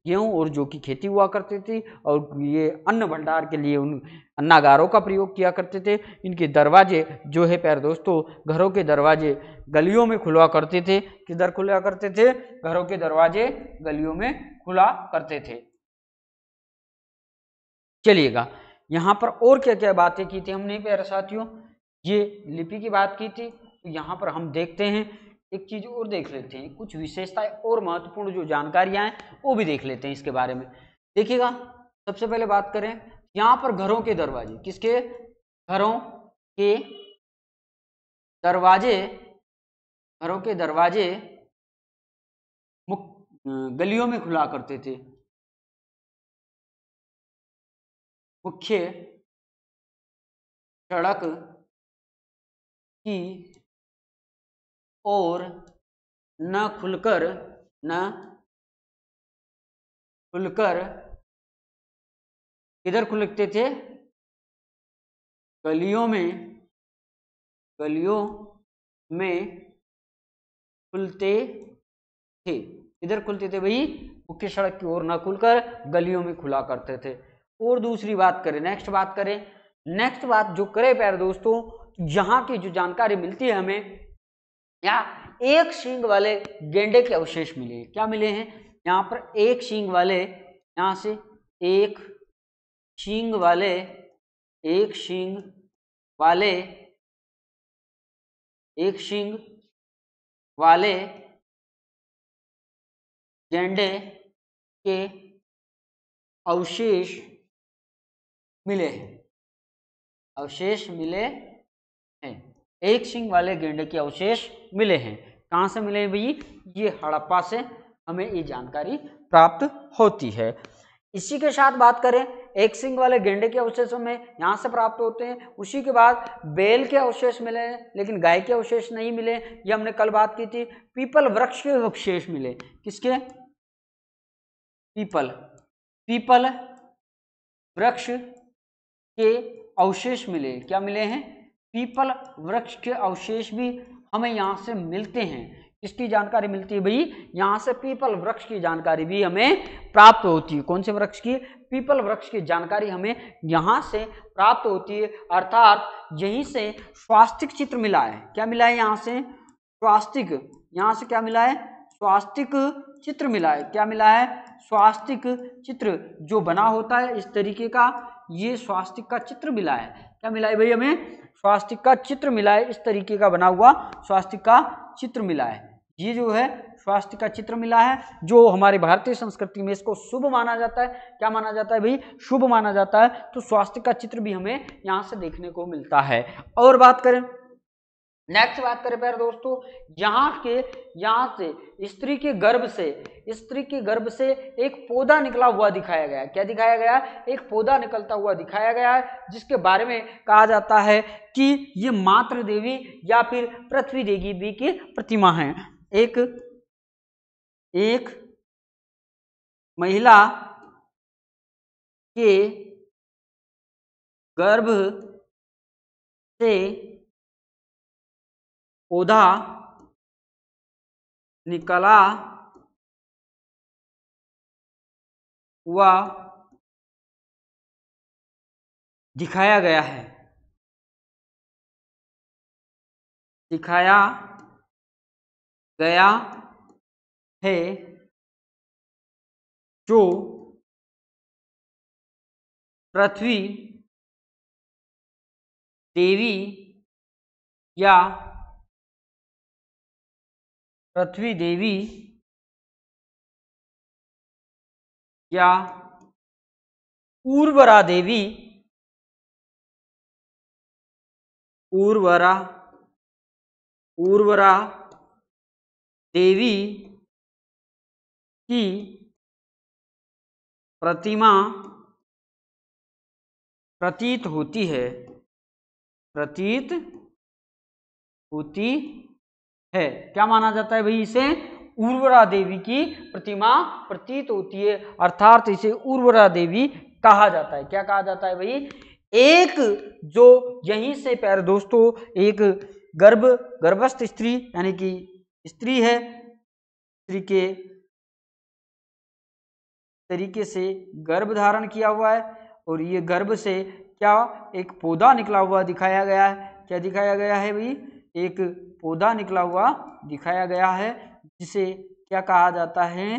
Speaker 1: गेहूँ और जो की खेती हुआ करती थी और ये अन्न भंडार के लिए उन अन्नागारों का प्रयोग किया करते थे इनके दरवाजे जो है प्यार दोस्तों घरों के दरवाजे गलियों में खुलवा करते थे किधर खुला करते थे घरों के दरवाजे गलियों में खुला करते थे चलिएगा यहाँ पर और क्या क्या बातें की थी हमने प्यारे साथियों ये लिपि की बात की थी तो यहाँ पर हम देखते हैं एक चीज़ और देख लेते हैं कुछ विशेषताएं और महत्वपूर्ण जो जानकारियां हैं वो भी देख लेते हैं इसके बारे में देखिएगा सबसे पहले बात करें यहाँ पर घरों के दरवाजे किसके घरों के दरवाजे घरों के दरवाजे
Speaker 2: मुख्य गलियों में खुला करते थे मुख्य सड़क की ओर न खुलकर न खुलकर किधर खुलते थे गलियों में
Speaker 1: गलियों में खुलते थे इधर खुलते थे भाई मुख्य सड़क की ओर ना खुलकर गलियों में खुला करते थे और दूसरी बात करें नेक्स्ट बात करें नेक्स्ट बात जो करें प्यारे दोस्तों यहाँ की जो जानकारी मिलती है हमें या एक सींग वाले गेंडे के अवशेष मिले क्या मिले हैं यहाँ पर एक सींग वाले यहाँ से एक सींग वाले एक सींग वाले
Speaker 2: एक सींग वाले गेंडे के अवशेष
Speaker 1: मिले हैं अवशेष मिले हैं एक सिंग वाले गेंडे के अवशेष मिले हैं कहाँ से मिले भाई ये हड़प्पा से हमें ये जानकारी प्राप्त होती है इसी के साथ बात करें एक सिंग वाले गेंडे के अवशेष हमें यहाँ से प्राप्त होते हैं उसी के बाद बेल के अवशेष मिले हैं लेकिन गाय के अवशेष नहीं मिले ये हमने कल बात की थी पीपल वृक्ष के अवशेष मिले किसके पीपल पीपल वृक्ष के अवशेष मिले क्या मिले हैं पीपल वृक्ष के अवशेष भी हमें यहाँ से मिलते हैं इसकी जानकारी मिलती है भाई यहाँ से पीपल वृक्ष की जानकारी भी हमें प्राप्त होती है कौन से वृक्ष की पीपल वृक्ष की जानकारी हमें यहाँ से प्राप्त होती है अर्थात यहीं से स्वास्तिक चित्र मिला है क्या मिला है यहाँ से स्वास्तिक यहाँ से क्या मिला है स्वास्तिक चित्र मिला है क्या मिला है स्वास्तिक चित्र जो बना होता है इस तरीके का ये स्वास्तिक का चित्र मिला है क्या मिला है भाई हमें स्वास्तिक का चित्र मिला है इस तरीके का बना हुआ स्वास्तिक का चित्र मिला है ये जो है स्वास्थ्य का चित्र मिला है जो हमारे भारतीय संस्कृति में इसको शुभ माना जाता है क्या माना जाता है भाई शुभ माना जाता है तो स्वास्थ्य का चित्र भी हमें यहाँ से देखने को मिलता है और बात करें नेक्स्ट बात करें प्यार दोस्तों यहाँ के यहाँ से स्त्री के गर्भ से स्त्री के गर्भ से एक पौधा निकला हुआ दिखाया गया क्या दिखाया गया एक पौधा निकलता हुआ दिखाया गया है जिसके बारे में कहा जाता है कि ये मातृ देवी या फिर पृथ्वी देवी भी की प्रतिमा है एक
Speaker 2: एक महिला के गर्भ से पौधा निकला हुआ दिखाया गया है दिखाया गया है जो पृथ्वी देवी या पृथ्वी देवी या उर्वरा देवी उर्वरा उर्वरा देवी की प्रतिमा प्रतीत होती है प्रतीत
Speaker 1: होती है क्या माना जाता है भाई इसे उर्वरा देवी की प्रतिमा प्रतीत होती है अर्थात इसे उर्वरा देवी कहा जाता है क्या कहा जाता है भाई एक जो यहीं से प्यारे दोस्तों एक गर्भ गर्भस्थ स्त्री यानी कि स्त्री है स्त्री के तरीके से गर्भ धारण किया हुआ है और ये गर्भ से क्या एक पौधा निकला हुआ दिखाया गया है क्या दिखाया गया है भाई एक पौधा निकला हुआ दिखाया गया है जिसे क्या कहा जाता है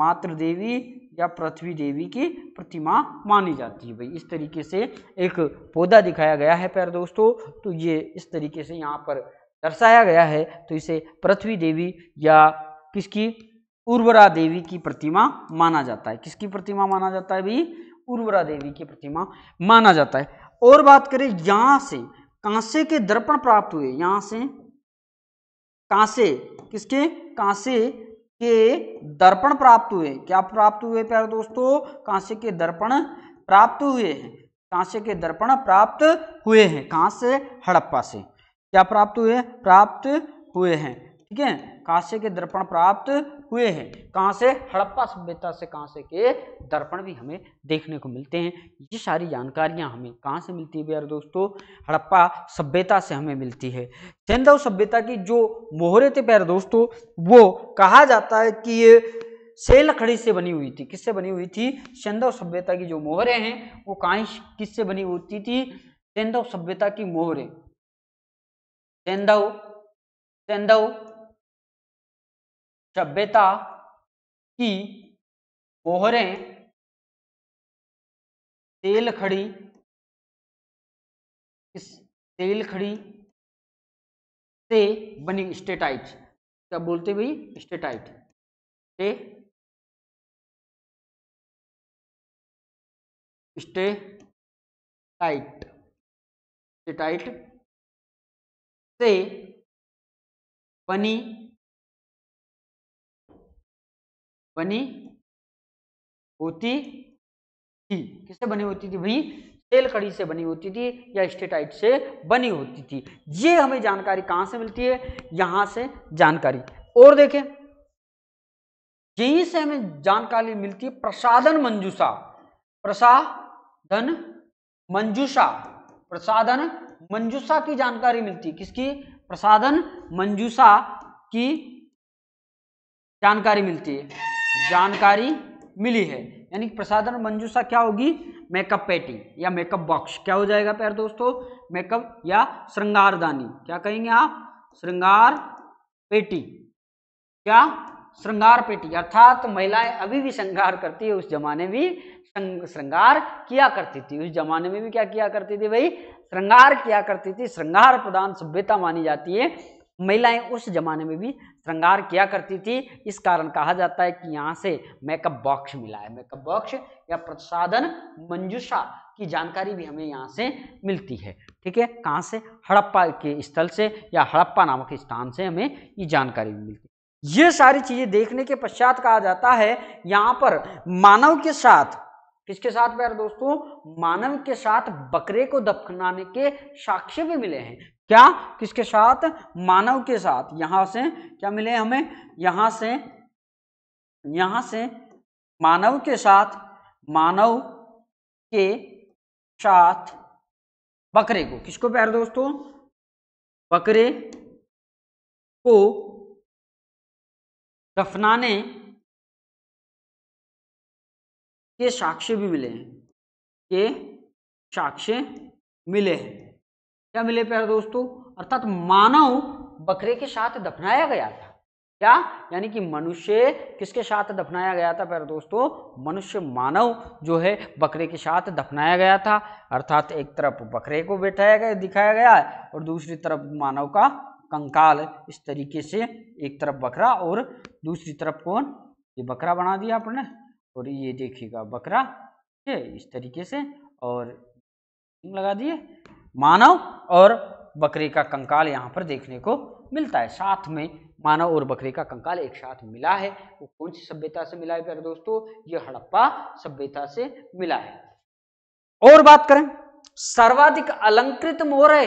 Speaker 1: मातृ देवी या पृथ्वी देवी की प्रतिमा मानी जाती है भाई इस तरीके से एक पौधा दिखाया गया है प्यार दोस्तों तो ये इस तरीके से यहाँ पर दर्शाया गया है तो इसे पृथ्वी देवी या किसकी उर्वरा देवी की प्रतिमा माना जाता है किसकी प्रतिमा माना जाता है भाई उर्वरा देवी की प्रतिमा माना जाता है और बात करें यहाँ से कांसे के दर्पण प्राप्त हुए यहां से कांसे किसके कांसे के दर्पण प्राप्त हुए क्या प्राप्त हुए प्यारे दोस्तों कांसे के दर्पण प्राप्त हुए हैं कांसे के दर्पण प्राप्त हुए हैं कांसे से हड़प्पा से क्या प्राप्त हुए प्राप्त हुए हैं ठीक है कांसे के दर्पण प्राप्त हुए हैं कहाँ से हड़प्पा सभ्यता से कांसे के दर्पण भी हमें देखने को मिलते हैं ये सारी जानकारियाँ हमें कहाँ से मिलती है यार दोस्तों हड़प्पा सभ्यता से हमें मिलती है सिंधव सभ्यता की जो मोहरे थे प्यार दोस्तों वो कहा जाता है कि ये से लकड़ी से बनी हुई थी किससे बनी हुई थी सिंधव सभ्यता की जो मोहरे हैं वो कांश किससे बनी होती थी सिंधव सभ्यता की मोहरे सिंधव सिंधव सभ्यता
Speaker 2: की मोहरें तेल खड़ी इस तेल खड़ी से बनी स्टेटाइट क्या बोलते भाई स्टेटाइट स्टे स्टेटाइट स्टेटाइट से बनी
Speaker 1: बनी होती थी किससे बनी होती थी भाई तेल कड़ी से बनी होती थी या स्टेटाइट से बनी होती थी ये हमें जानकारी कहां से मिलती है यहां से जानकारी और देखें यहीं से हमें जानकारी मिलती है प्रसादन मंजूषा प्रसादन मंजूषा प्रसादन मंजूषा की जानकारी मिलती है किसकी प्रसादन मंजूषा की जानकारी मिलती है जानकारी मिली है यानी प्रसाधन मंजूषा क्या होगी मेकअप पेटी या मेकअप बॉक्स क्या हो जाएगा प्यार दोस्तों मेकअप या श्रृंगारदानी क्या कहेंगे आप श्रृंगार पेटी क्या श्रृंगार पेटी अर्थात तो महिलाएं अभी भी श्रृंगार करती है उस जमाने भी श्रृंगार किया करती थी उस जमाने में भी क्या किया करती थी भाई श्रृंगार किया करती थी श्रृंगार प्रदान सभ्यता मानी जाती है महिलाएं उस जमाने में भी श्रृंगार किया करती थी इस कारण कहा जाता है कि यहाँ से मेकअप बॉक्स मिला है मेकअप बॉक्स या प्रसादन मंजूषा की जानकारी भी हमें यहाँ से मिलती है ठीक है कहाँ से हड़प्पा के स्थल से या हड़प्पा नामक स्थान से हमें ये जानकारी भी मिलती है ये सारी चीजें देखने के पश्चात कहा जाता है यहाँ पर मानव के साथ किसके साथ प्यार दोस्तों मानव के साथ बकरे को दफनाने के साक्ष्य भी मिले हैं क्या किसके साथ मानव के साथ यहां से क्या मिले हमें यहां से यहां से मानव के साथ मानव के साथ बकरे को किसको प्यार दोस्तों
Speaker 2: बकरे को दफनाने के साक्ष्य भी मिले हैं
Speaker 1: के साक्ष्य मिले हैं क्या मिले प्यारे दोस्तों अर्थात मानव बकरे के साथ दफनाया गया था क्या यानी कि मनुष्य किसके साथ दफनाया गया था प्यारे दोस्तों मनुष्य मानव जो है बकरे के साथ दफनाया गया था अर्थात एक तरफ बकरे को बैठाया गया दिखाया गया और दूसरी तरफ मानव का कंकाल इस तरीके से एक तरफ बकरा और दूसरी तरफ कौन ये बकरा बना दिया आपने और ये देखिएगा बकरा ठीक इस तरीके से और लगा दिए मानव और बकरी का कंकाल यहाँ पर देखने को मिलता है साथ में मानव और बकरी का कंकाल एक साथ मिला है वो कौन सी सभ्यता से मिला है प्यारे दोस्तों ये हड़प्पा सभ्यता से मिला है और बात करें सर्वाधिक अलंकृत मोरे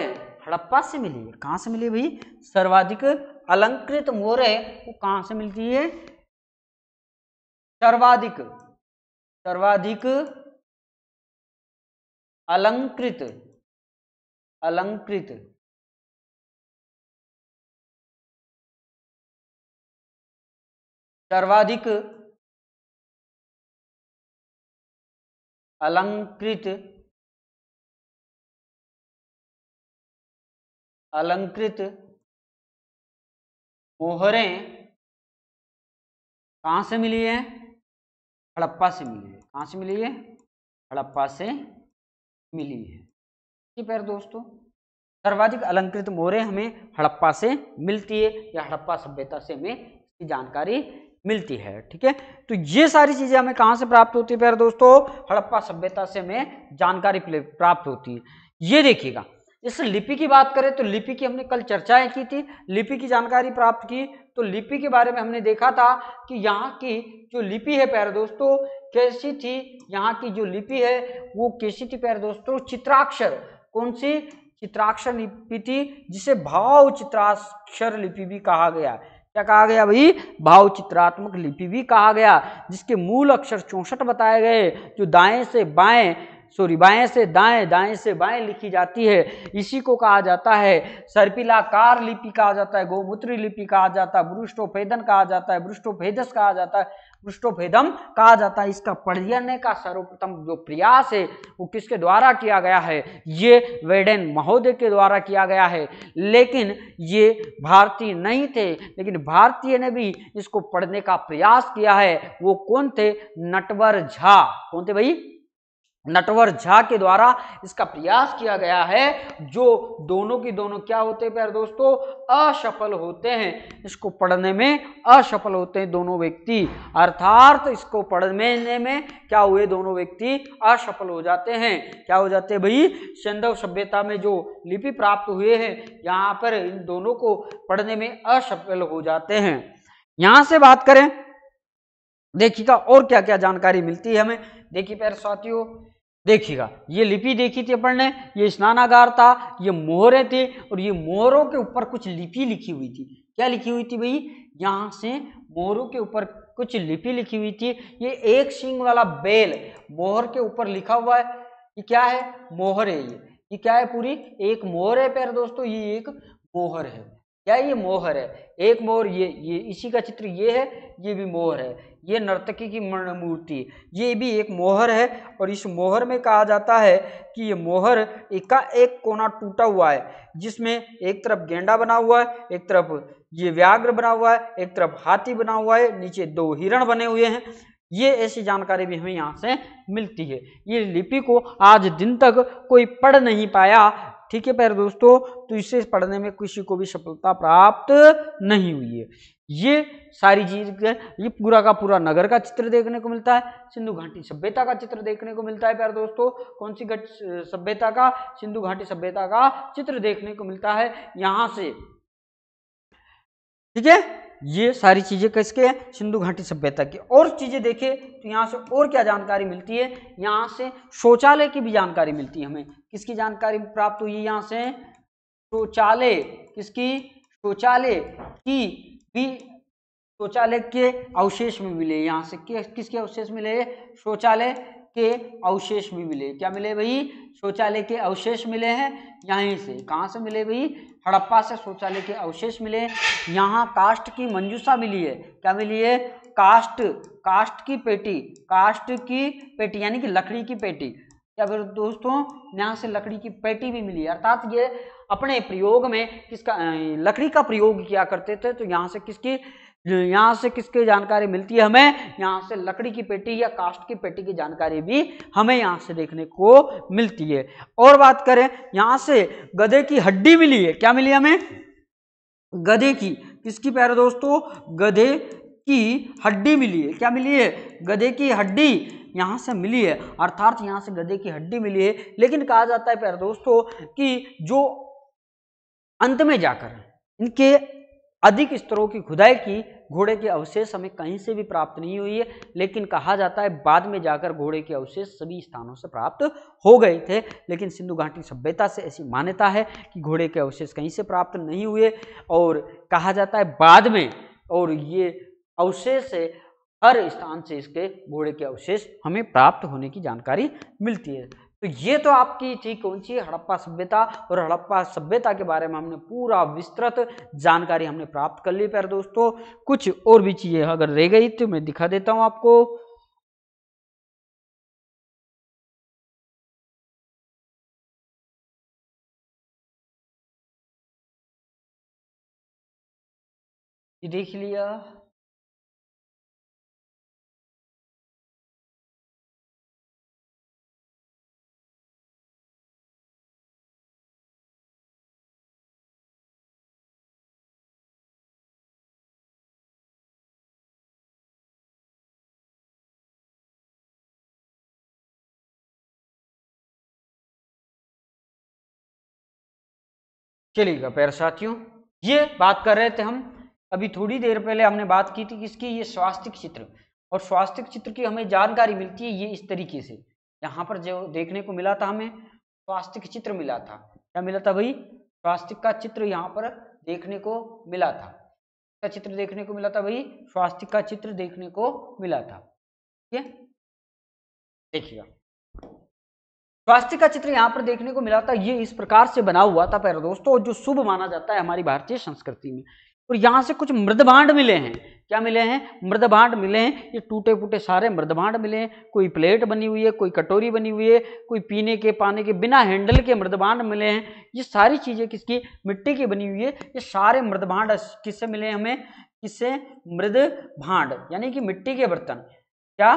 Speaker 1: हड़प्पा से मिली है कहाँ से मिली भाई सर्वाधिक अलंकृत मोरे वो कहाँ से मिलती है सर्वाधिक सर्वाधिक
Speaker 2: अलंकृत अलंकृत सर्वाधिक अलंकृत अलंकृत मोहरे
Speaker 1: कहाँ से मिली है हड़प्पा से मिली है कहाँ से मिली है हड़प्पा से मिली है पैर दोस्तों सर्वाधिक अलंकृत मोरे हमें हड़प्पा से मिलती है या हड़प्पा सभ्यता से हमें इसकी जानकारी मिलती है ठीक है तो ये सारी चीजें हमें कहाँ से प्राप्त होती है दोस्तों हड़प्पा सभ्यता से हमें जानकारी प्राप्त होती है ये देखिएगा जैसे लिपि की बात करें तो लिपि की हमने कल चर्चाएं की थी लिपि की जानकारी प्राप्त की तो लिपि के बारे में हमने देखा था कि यहाँ की जो लिपि है प्यारे दोस्तों कैसी थी यहाँ की जो लिपि है वो कैसी थी प्यारे दोस्तों चित्राक्षर कौन सी चित्राक्षर लिपि जिसे भाव चित्राक्षर लिपि भी कहा गया क्या कहा गया भाई भाव चित्रात्मक लिपि भी कहा गया जिसके मूल अक्षर चौंसठ बताए गए जो दाएं से बाएं सॉरी बाएं से दाएं दाएं से बाएं लिखी जाती है इसी को कहा जाता है सर्पिलाकार लिपि कहा जाता है गोमूत्री लिपि कहा जाता है ब्रुष्टोफेदन कहा जाता है ब्रुष्टोफेदस कहा जाता है पृष्ठोभेदम कहा जाता है इसका पढ़ने का सर्वप्रथम जो प्रयास है वो किसके द्वारा किया गया है ये वेडेन महोदय के द्वारा किया गया है लेकिन ये भारतीय नहीं थे लेकिन भारतीय ने भी इसको पढ़ने का प्रयास किया है वो कौन थे नटवर झा कौन थे भाई नटवर झा के द्वारा इसका प्रयास किया गया है जो दोनों की दोनों क्या होते हैं प्यार दोस्तों असफल होते हैं इसको पढ़ने में असफल होते हैं दोनों व्यक्ति अर्थात इसको पढ़ने में क्या हुए दोनों व्यक्ति असफल हो जाते हैं क्या हो जाते हैं भाई सिंधव सभ्यता में जो लिपि प्राप्त हुए हैं यहाँ पर इन दोनों को पढ़ने में असफल हो जाते हैं यहाँ से बात करें देखिएगा और क्या क्या जानकारी मिलती है हमें देखिए पैर साथियों देखिएगा ये लिपि देखी थी अपन ने ये स्नानागार था ये मोहरें थे और ये मोहरों के ऊपर कुछ लिपि लिखी हुई थी क्या लिखी हुई थी भाई यहाँ से मोहरों के ऊपर कुछ लिपि लिखी हुई थी ये एक सिंग वाला बेल मोहर के ऊपर लिखा हुआ है ये क्या है मोहर है ये ये क्या है पूरी एक मोहर है पैर दोस्तों ये एक मोहर है क्या ये मोहर है एक मोहर ये ये इसी का चित्र ये है ये भी मोहर है ये नर्तकी की मूर्ति ये भी एक मोहर है और इस मोहर में कहा जाता है कि ये मोहर एक का एक कोना टूटा हुआ है जिसमें एक तरफ गेंडा बना हुआ है एक तरफ ये व्याघ्र बना हुआ है एक तरफ हाथी बना हुआ है नीचे दो हिरण बने हुए हैं ये ऐसी जानकारी भी हमें यहाँ से मिलती है ये लिपि को आज दिन तक कोई पढ़ नहीं पाया ठीक है प्यारे दोस्तों तो इससे पढ़ने में किसी को भी सफलता प्राप्त नहीं हुई है ये सारी चीज ये पूरा का पूरा नगर का चित्र देखने को मिलता है सिंधु घाटी सभ्यता का चित्र देखने को मिलता है प्यार दोस्तों कौन सी घट सभ्यता का सिंधु घाटी सभ्यता का चित्र देखने को मिलता है यहां से ठीक है ये सारी चीज़ें किसके हैं सिंधु घाटी सभ्यता की और चीज़ें देखें तो यहाँ से और क्या जानकारी मिलती है यहाँ से शौचालय की भी जानकारी मिलती है हमें किसकी जानकारी प्राप्त हुई है यहाँ से शौचालय किसकी शौचालय की भी शौचालय के अवशेष में मिले यहाँ से किसके अवशेष मिले शौचालय के अवशेष भी मिले क्या मिले भाई शौचालय के अवशेष मिले हैं यहीं से कहाँ से मिले भाई हड़प्पा से शौचालय के अवशेष मिले यहाँ कास्ट की मंजूषा मिली है क्या मिली है कास्ट कास्ट की पेटी कास्ट की पेटी यानी कि लकड़ी की पेटी क्या फिर दोस्तों यहाँ से लकड़ी की पेटी भी मिली अर्थात ये अपने प्रयोग में किसका लकड़ी का प्रयोग किया करते थे तो यहाँ से किसकी यहां यहाँ से किसकी जानकारी मिलती है हमें यहाँ से लकड़ी की पेटी या कास्ट की पेटी की जानकारी भी हमें यहाँ से देखने को मिलती है और बात करें यहाँ से गधे की हड्डी मिली है क्या मिली हमें गधे की किसकी प्यारे दोस्तों गधे की हड्डी मिली है क्या मिली है गधे की हड्डी यहाँ से मिली है अर्थात यहाँ से गधे की हड्डी मिली है लेकिन कहा जाता है प्यारे दोस्तों की जो अंत में जाकर इनके अधिक स्तरों की खुदाई की घोड़े के अवशेष हमें कहीं से भी प्राप्त नहीं हुई है लेकिन कहा जाता है बाद में जाकर घोड़े के अवशेष सभी स्थानों से प्राप्त हो गए थे लेकिन सिंधु घाटी सभ्यता से ऐसी मान्यता है कि घोड़े के अवशेष कहीं से प्राप्त नहीं हुए और कहा जाता है बाद में और ये अवशेष हर स्थान से इसके घोड़े के अवशेष हमें प्राप्त होने की जानकारी मिलती है तो ये तो आपकी थी कौन सी हड़प्पा सभ्यता और हड़प्पा सभ्यता के बारे में हमने पूरा विस्तृत जानकारी हमने प्राप्त कर ली प्यारे दोस्तों कुछ और भी चीजें अगर रह गई तो मैं दिखा देता हूं आपको
Speaker 2: देख लिया चलिएगा प्यारे साथियों
Speaker 1: ये बात कर रहे थे हम अभी थोड़ी देर पहले हमने बात की थी किसकी ये स्वास्थ्य चित्र और स्वास्थ्य चित्र की हमें जानकारी मिलती है ये इस तरीके से यहाँ पर जो देखने को मिला था हमें स्वास्थ्य चित्र मिला था क्या मिला था भाई स्वास्थ्य का चित्र यहाँ पर देखने को मिला था का चित्र देखने को मिला था भाई स्वास्थ्य का चित्र देखने को मिला था ठीक है देखिएगा स्वास्थ्य का चित्र यहाँ पर देखने को मिला था ये इस प्रकार से बना हुआ था पहले दोस्तों जो शुभ माना जाता है हमारी भारतीय संस्कृति में और यहाँ से कुछ मृदभांड मिले हैं क्या मिले हैं मृदभांड मिले हैं ये टूटे फूटे सारे मृदभांड मिले हैं कोई प्लेट बनी हुई है कोई कटोरी बनी हुई है कोई पीने के पाने के बिना हैंडल के मृदभांड मिले हैं ये सारी चीज़ें किसकी मिट्टी की बनी हुई है ये सारे मृदभांड किससे मिले हमें किससे मृद भांड यानी कि मिट्टी के बर्तन क्या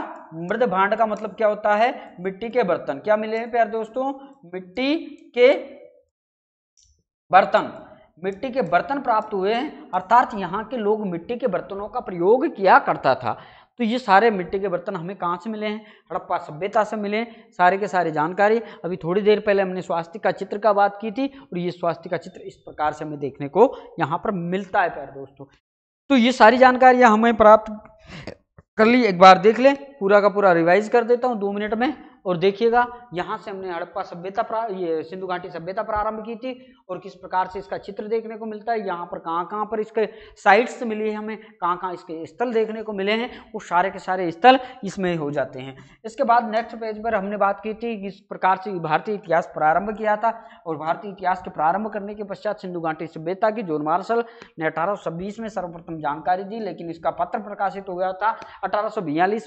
Speaker 1: मृद भांड का मतलब क्या होता है मिट्टी के बर्तन क्या मिले हैं प्यार दोस्तों मिट्टी के बर्तन मिट्टी के बर्तन प्राप्त हुए हैं अर्थात यहाँ के लोग मिट्टी के बर्तनों का प्रयोग किया करता था तो ये सारे मिट्टी के बर्तन हमें कहाँ से मिले हैं हड़प्पा सभ्यता से मिले सारे के सारे जानकारी अभी थोड़ी देर पहले हमने स्वास्थ्य का चित्र का बात की थी और ये स्वास्थ्य का चित्र इस प्रकार से हमें देखने को यहाँ पर मिलता है प्यार दोस्तों तो ये सारी जानकारियाँ हमें प्राप्त कर ली एक बार देख लें पूरा का पूरा रिवाइज कर देता हूँ दो मिनट में और देखिएगा यहाँ से हमने हड़प्पा सभ्यता ये सिंधु घाटी सभ्यता प्रारंभ की थी और किस प्रकार से इसका चित्र देखने को मिलता है यहाँ पर कहाँ कहाँ पर इसके साइट्स मिली है हमें कहाँ कहाँ इसके स्थल देखने को मिले हैं वो सारे के सारे स्थल इसमें हो जाते हैं इसके बाद नेक्स्ट पेज पर हमने बात की थी किस प्रकार से भारतीय इतिहास प्रारंभ किया था और भारतीय इतिहास के प्रारंभ करने के पश्चात सिंधु घाटी सभ्यता की जोन मार्शल ने अठारह में सर्वप्रथम जानकारी दी लेकिन इसका पत्र प्रकाशित हो गया था अठारह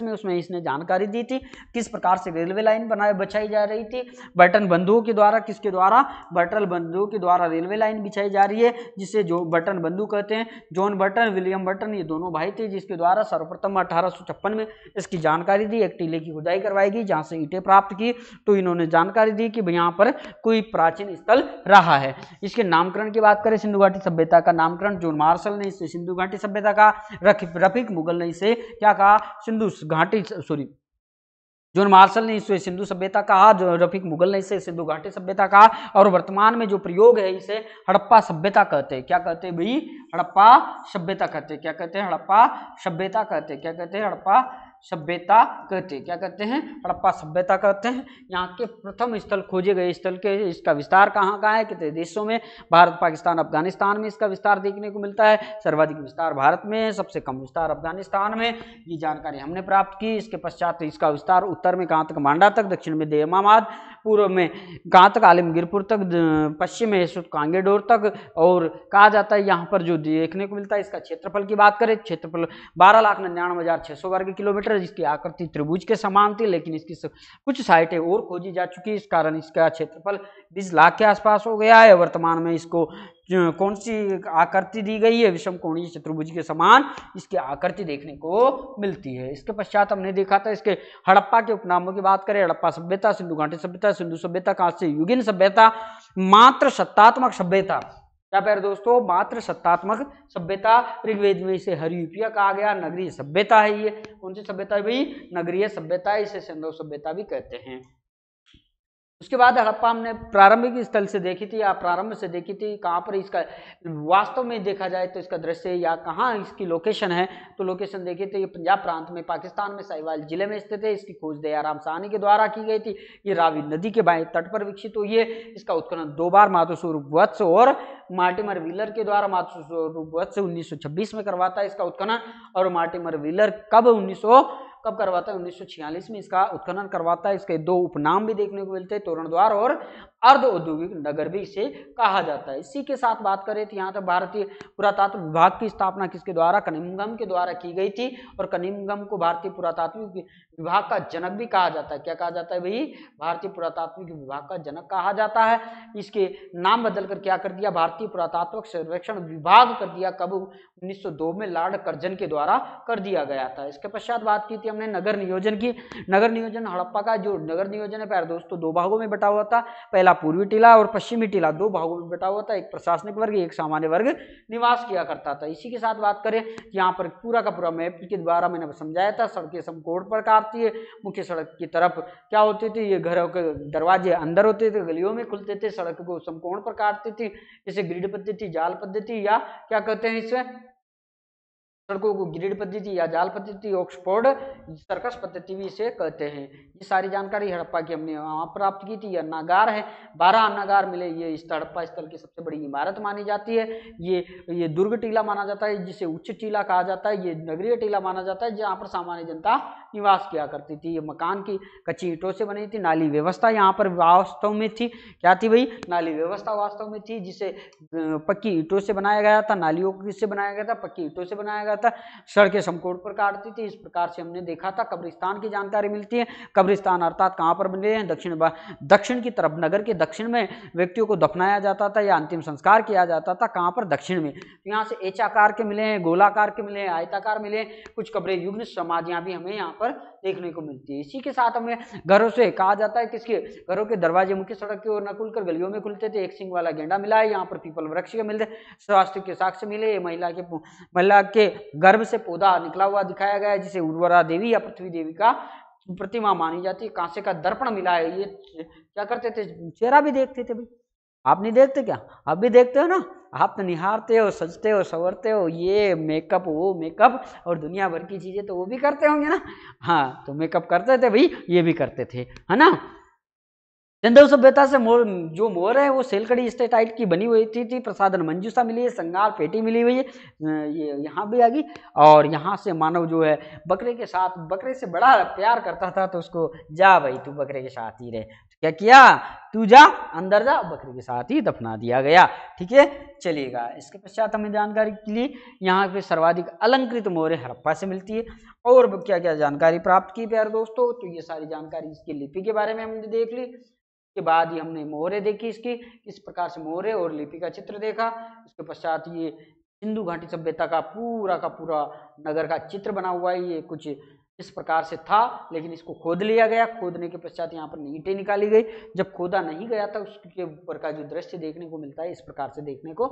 Speaker 1: में उसमें इसने जानकारी दी थी किस प्रकार से रेलवे लाइन बनाए बिछाई जा रही थी बटन बंधुओं के द्वारा किसके द्वारा बटन बंधुओं के द्वारा रेलवे लाइन बिछाई जा रही है जिसे जो बटन बंधु कहते हैं जॉन बटन विलियम बटन ये दोनों भाई थे जिसके द्वारा सर्वप्रथम अठारह में इसकी जानकारी दी एक टीले की खुदाई करवाई गई जहाँ से ईटें प्राप्त की तो इन्होंने जानकारी दी कि यहाँ पर कोई प्राचीन स्थल रहा है इसके नामकरण की बात करें सिंधु घाटी सभ्यता का नामकरण जॉन मार्शल ने इसे सिंधु घाटी सभ्यता का रफिक मुगल ने इसे क्या कहा सिंधु घाटी सॉरी जोन मार्शल ने इसे सिंधु सभ्यता कहा जो रफिक मुगल ने इसे सिंधु घाटी सभ्यता कहा और वर्तमान में जो प्रयोग है इसे हड़प्पा सभ्यता कहते हैं क्या कहते हैं भाई हड़प्पा सभ्यता कहते हैं क्या कहते हैं हड़प्पा सभ्यता कहते हैं क्या कहते हैं हड़प्पा सभ्यता कहते हैं क्या कहते हैं हड़प्पा सभ्यता कहते हैं यहाँ के प्रथम स्थल खोजे गए स्थल के इसका विस्तार कहाँ का है कितने देशों में भारत पाकिस्तान अफगानिस्तान में इसका विस्तार देखने को मिलता है सर्वाधिक विस्तार भारत में है सबसे कम विस्तार अफगानिस्तान में ये जानकारी हमने प्राप्त की इसके पश्चात इसका विस्तार उत्तर में कहाँ तक मांडा तक दक्षिण में देमाबाद पूर्व में गांत आलमगीरपुर तक पश्चिम में हैसुद कांगेडोर तक और कहा जाता है यहाँ पर जो देखने को मिलता है इसका क्षेत्रफल की बात करें क्षेत्रफल बारह लाख निन्यानवे हज़ार छः सौ वर्ग किलोमीटर है जिसकी आकृति त्रिभुज के समान थी लेकिन इसकी कुछ साइटें और खोजी जा चुकी इस कारण इसका क्षेत्रफल बीस लाख के आसपास हो गया है वर्तमान में इसको कौन सी आकृति दी गई है विषम कोणीय चतुर्भुज के समान इसकी आकृति देखने को मिलती है इसके पश्चात हमने देखा था इसके हड़प्पा के उपनामों की बात करें हड़प्पा सभ्यता सिंधु घाटी सभ्यता सिंधु सभ्यता कांस्य युगिन सभ्यता मात्र सत्तात्मक सभ्यता क्या पैर दोस्तों मात्र सत्तात्मक सभ्यता ऋग्वेद में इसे हरियूपिया कहा गया नगरीय सभ्यता है ये कौन सी सभ्यता भाई नगरीय सभ्यता इसे सिंधु सभ्यता भी कहते हैं उसके बाद हड़प्पा हमने प्रारंभिक स्थल से देखी थी या प्रारंभ से देखी थी कहाँ पर इसका वास्तव में देखा जाए तो इसका दृश्य या कहाँ इसकी लोकेशन है तो लोकेशन देखी थी ये पंजाब प्रांत में पाकिस्तान में साहिवाल जिले में स्थित है इसकी खोज दयाराम सहनी के द्वारा की गई थी ये रावी नदी के बाएं तट पर विकसित हुई है इसका उत्खनन दो बार माधुसूर वत्स और मार्टिमर व्हीलर के द्वारा माधुसूर वत्स उन्नीस में करवाता है इसका उत्खनन और मार्टिमर व्हीलर कब उन्नीस कब करवाता है 1946 में इसका उत्खनन करवाता है इसके दो उपनाम भी देखने को मिलते हैं तोरण द्वार और अर्ध औद्योगिक नगर भी इसे कहा जाता है इसी के साथ बात करें तो यहाँ तक तो भारतीय पुरातत्व विभाग की स्थापना किसके द्वारा कनिमगम के द्वारा की गई थी और कनिमगम को भारतीय पुरातात्विक विभाग का जनक भी कहा जाता है क्या कहा जाता है भाई भारतीय पुरातात्विक विभाग का जनक कहा जाता है इसके नाम बदलकर क्या कर दिया भारतीय पुरातात्विक सर्वेक्षण विभाग कर दिया कब उन्नीस में लॉर्ड कर्जन के द्वारा कर दिया गया था इसके पश्चात बात की थी हमने नगर नियोजन की नगर नियोजन हड़प्पा का जो नगर नियोजन है दोस्तों दो भागों में बटा हुआ था पहला टीला पूर्वी टीला और पश्चिमी टीला दो भागों में बटा हुआ था एक प्रशासनिक वर्ग एक सामान्य वर्ग निवास किया करता था इसी के साथ बात करें यहाँ पर पूरा का पूरा मैप के द्वारा मैंने समझाया था सड़कें समकोण प्रकार है मुख्य सड़क की तरफ क्या होती थी ये घरों के दरवाजे अंदर होते थे गलियों में खुलते थे सड़क को समकोण पर काटती थी जैसे ग्रीड पद्धति जाल पद्धति या क्या कहते हैं इसमें सड़कों को ग्रिड पद्धति या जाल पद्धति ऑक्सफोर्ड सर्कस पद्धति भी इसे कहते हैं ये सारी जानकारी हड़प्पा की हमने वहाँ प्राप्त की थी यह अन्नागार है बारह अन्नागार मिले ये इस हड़प्पा स्थल की सबसे बड़ी इमारत मानी जाती है ये ये दुर्ग टीला माना जाता है जिसे उच्च टीला कहा जाता है ये नगरीय टीला माना जाता है जहाँ पर सामान्य जनता निवास किया करती थी ये मकान की कच्ची ईटों से बनी थी नाली व्यवस्था यहाँ पर वास्तव में थी क्या थी भाई नाली व्यवस्था वास्तव में थी जिसे पक्की ईटों से बनाया गया था नालियों किससे बनाया गया था पक्की ईटों से बनाया गया था सड़कें समकोट पर काटती थी इस प्रकार से हमने देखा था कब्रिस्तान की जानकारी मिलती है कब्रिस्तान अर्थात कहाँ पर बने हैं दक्षिण दक्षिण की तरफ नगर के दक्षिण में व्यक्तियों को दफनाया जाता था या अंतिम संस्कार किया जाता था कहाँ पर दक्षिण में तो यहाँ से एच आकार के मिले हैं गोलाकार के मिले हैं आयताकार मिले कुछ कब्रे युग्न समाधियाँ भी हमें यहाँ पर पर देखने को मिलती है इसी के साथ हमें घरों से कहा जाता है किसके घरों के दरवाजे मुख्य सड़क की ओर न खुलकर गलियों में खुलते थे एक सिंह वाला गेंडा मिला है यहाँ पर पीपल वृक्ष के मिलते स्वास्थ्य के साक्ष्य मिले महिला के महिला के गर्भ से पौधा निकला हुआ दिखाया गया है जिसे उर्वरा देवी या पृथ्वी देवी का प्रतिमा मानी जाती है कांसे का दर्पण मिला है ये क्या करते थे चेहरा भी देखते थे भाई आप नहीं देखते क्या आप भी देखते हो ना आप तो निहारते हो सजते हो संवरते हो ये मेकअप वो मेकअप और दुनिया भर की चीज़ें तो वो भी करते होंगे ना हाँ तो मेकअप करते थे भाई ये भी करते थे है ना सिंधु सभ्यता से मोर जो मोर है वो सेलकड़ी स्टेटाइट की बनी हुई थी, थी प्रसादन मंजूसा मिली है संगार पेटी मिली हुई है ये यहाँ भी आ गई और यहाँ से मानव जो है बकरे के साथ बकरे से बड़ा प्यार करता था तो उसको जा भाई तू बकरे के साथ ही रहे तो क्या किया तू जा अंदर जा बकरे के साथ ही दफना दिया गया ठीक है चलिएगा इसके पश्चात हमें जानकारी के लिए यहाँ पे सर्वाधिक अलंकृत मोर हरप्पा से मिलती है और क्या क्या जानकारी प्राप्त की प्यार दोस्तों तो ये सारी जानकारी इसकी लिपि के बारे में हमने देख ली उसके बाद ही हमने मोहरे देखी इसकी किस प्रकार से मोहरे और लिपि का चित्र देखा उसके पश्चात ये सिंधु घाटी सभ्यता का पूरा का पूरा नगर का चित्र बना हुआ है ये कुछ इस प्रकार से था लेकिन इसको खोद लिया गया खोदने के पश्चात यहाँ पर ईंटें निकाली गई जब खोदा नहीं गया था उसके ऊपर का जो दृश्य देखने को मिलता है इस प्रकार से देखने को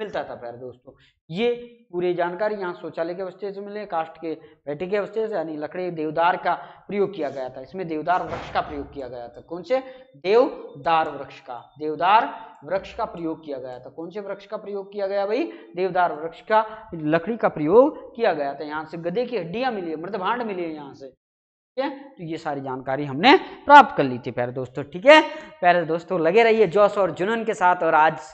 Speaker 1: मिलता था प्यारे दोस्तों ये पूरी जानकारी यहाँ शौचालय के अवशेष मिले काष्ट के बैठे के अवशेष यानी लकड़ी देवदार का प्रयोग किया गया था इसमें देवदार वृक्ष का प्रयोग किया गया था कौन से देवदार वृक्ष का देवदार वृक्ष का प्रयोग किया गया था कौन से वृक्ष का प्रयोग किया गया भाई देवदार वृक्ष का लकड़ी का प्रयोग किया गया था यहाँ से गधे की हड्डियां मिली है मृदभांड मिली है यहाँ से ठीक है तो ये सारी जानकारी हमने प्राप्त कर ली थी प्यारे दोस्तों ठीक है प्यारे दोस्तों लगे रहिए जोश और जुनून के साथ और आज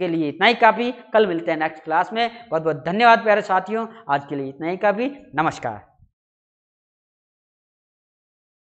Speaker 1: के लिए इतना ही काफ़ी कल मिलते हैं नेक्स्ट क्लास में बहुत बहुत धन्यवाद प्यारे साथियों आज के लिए इतना ही काफ़ी नमस्कार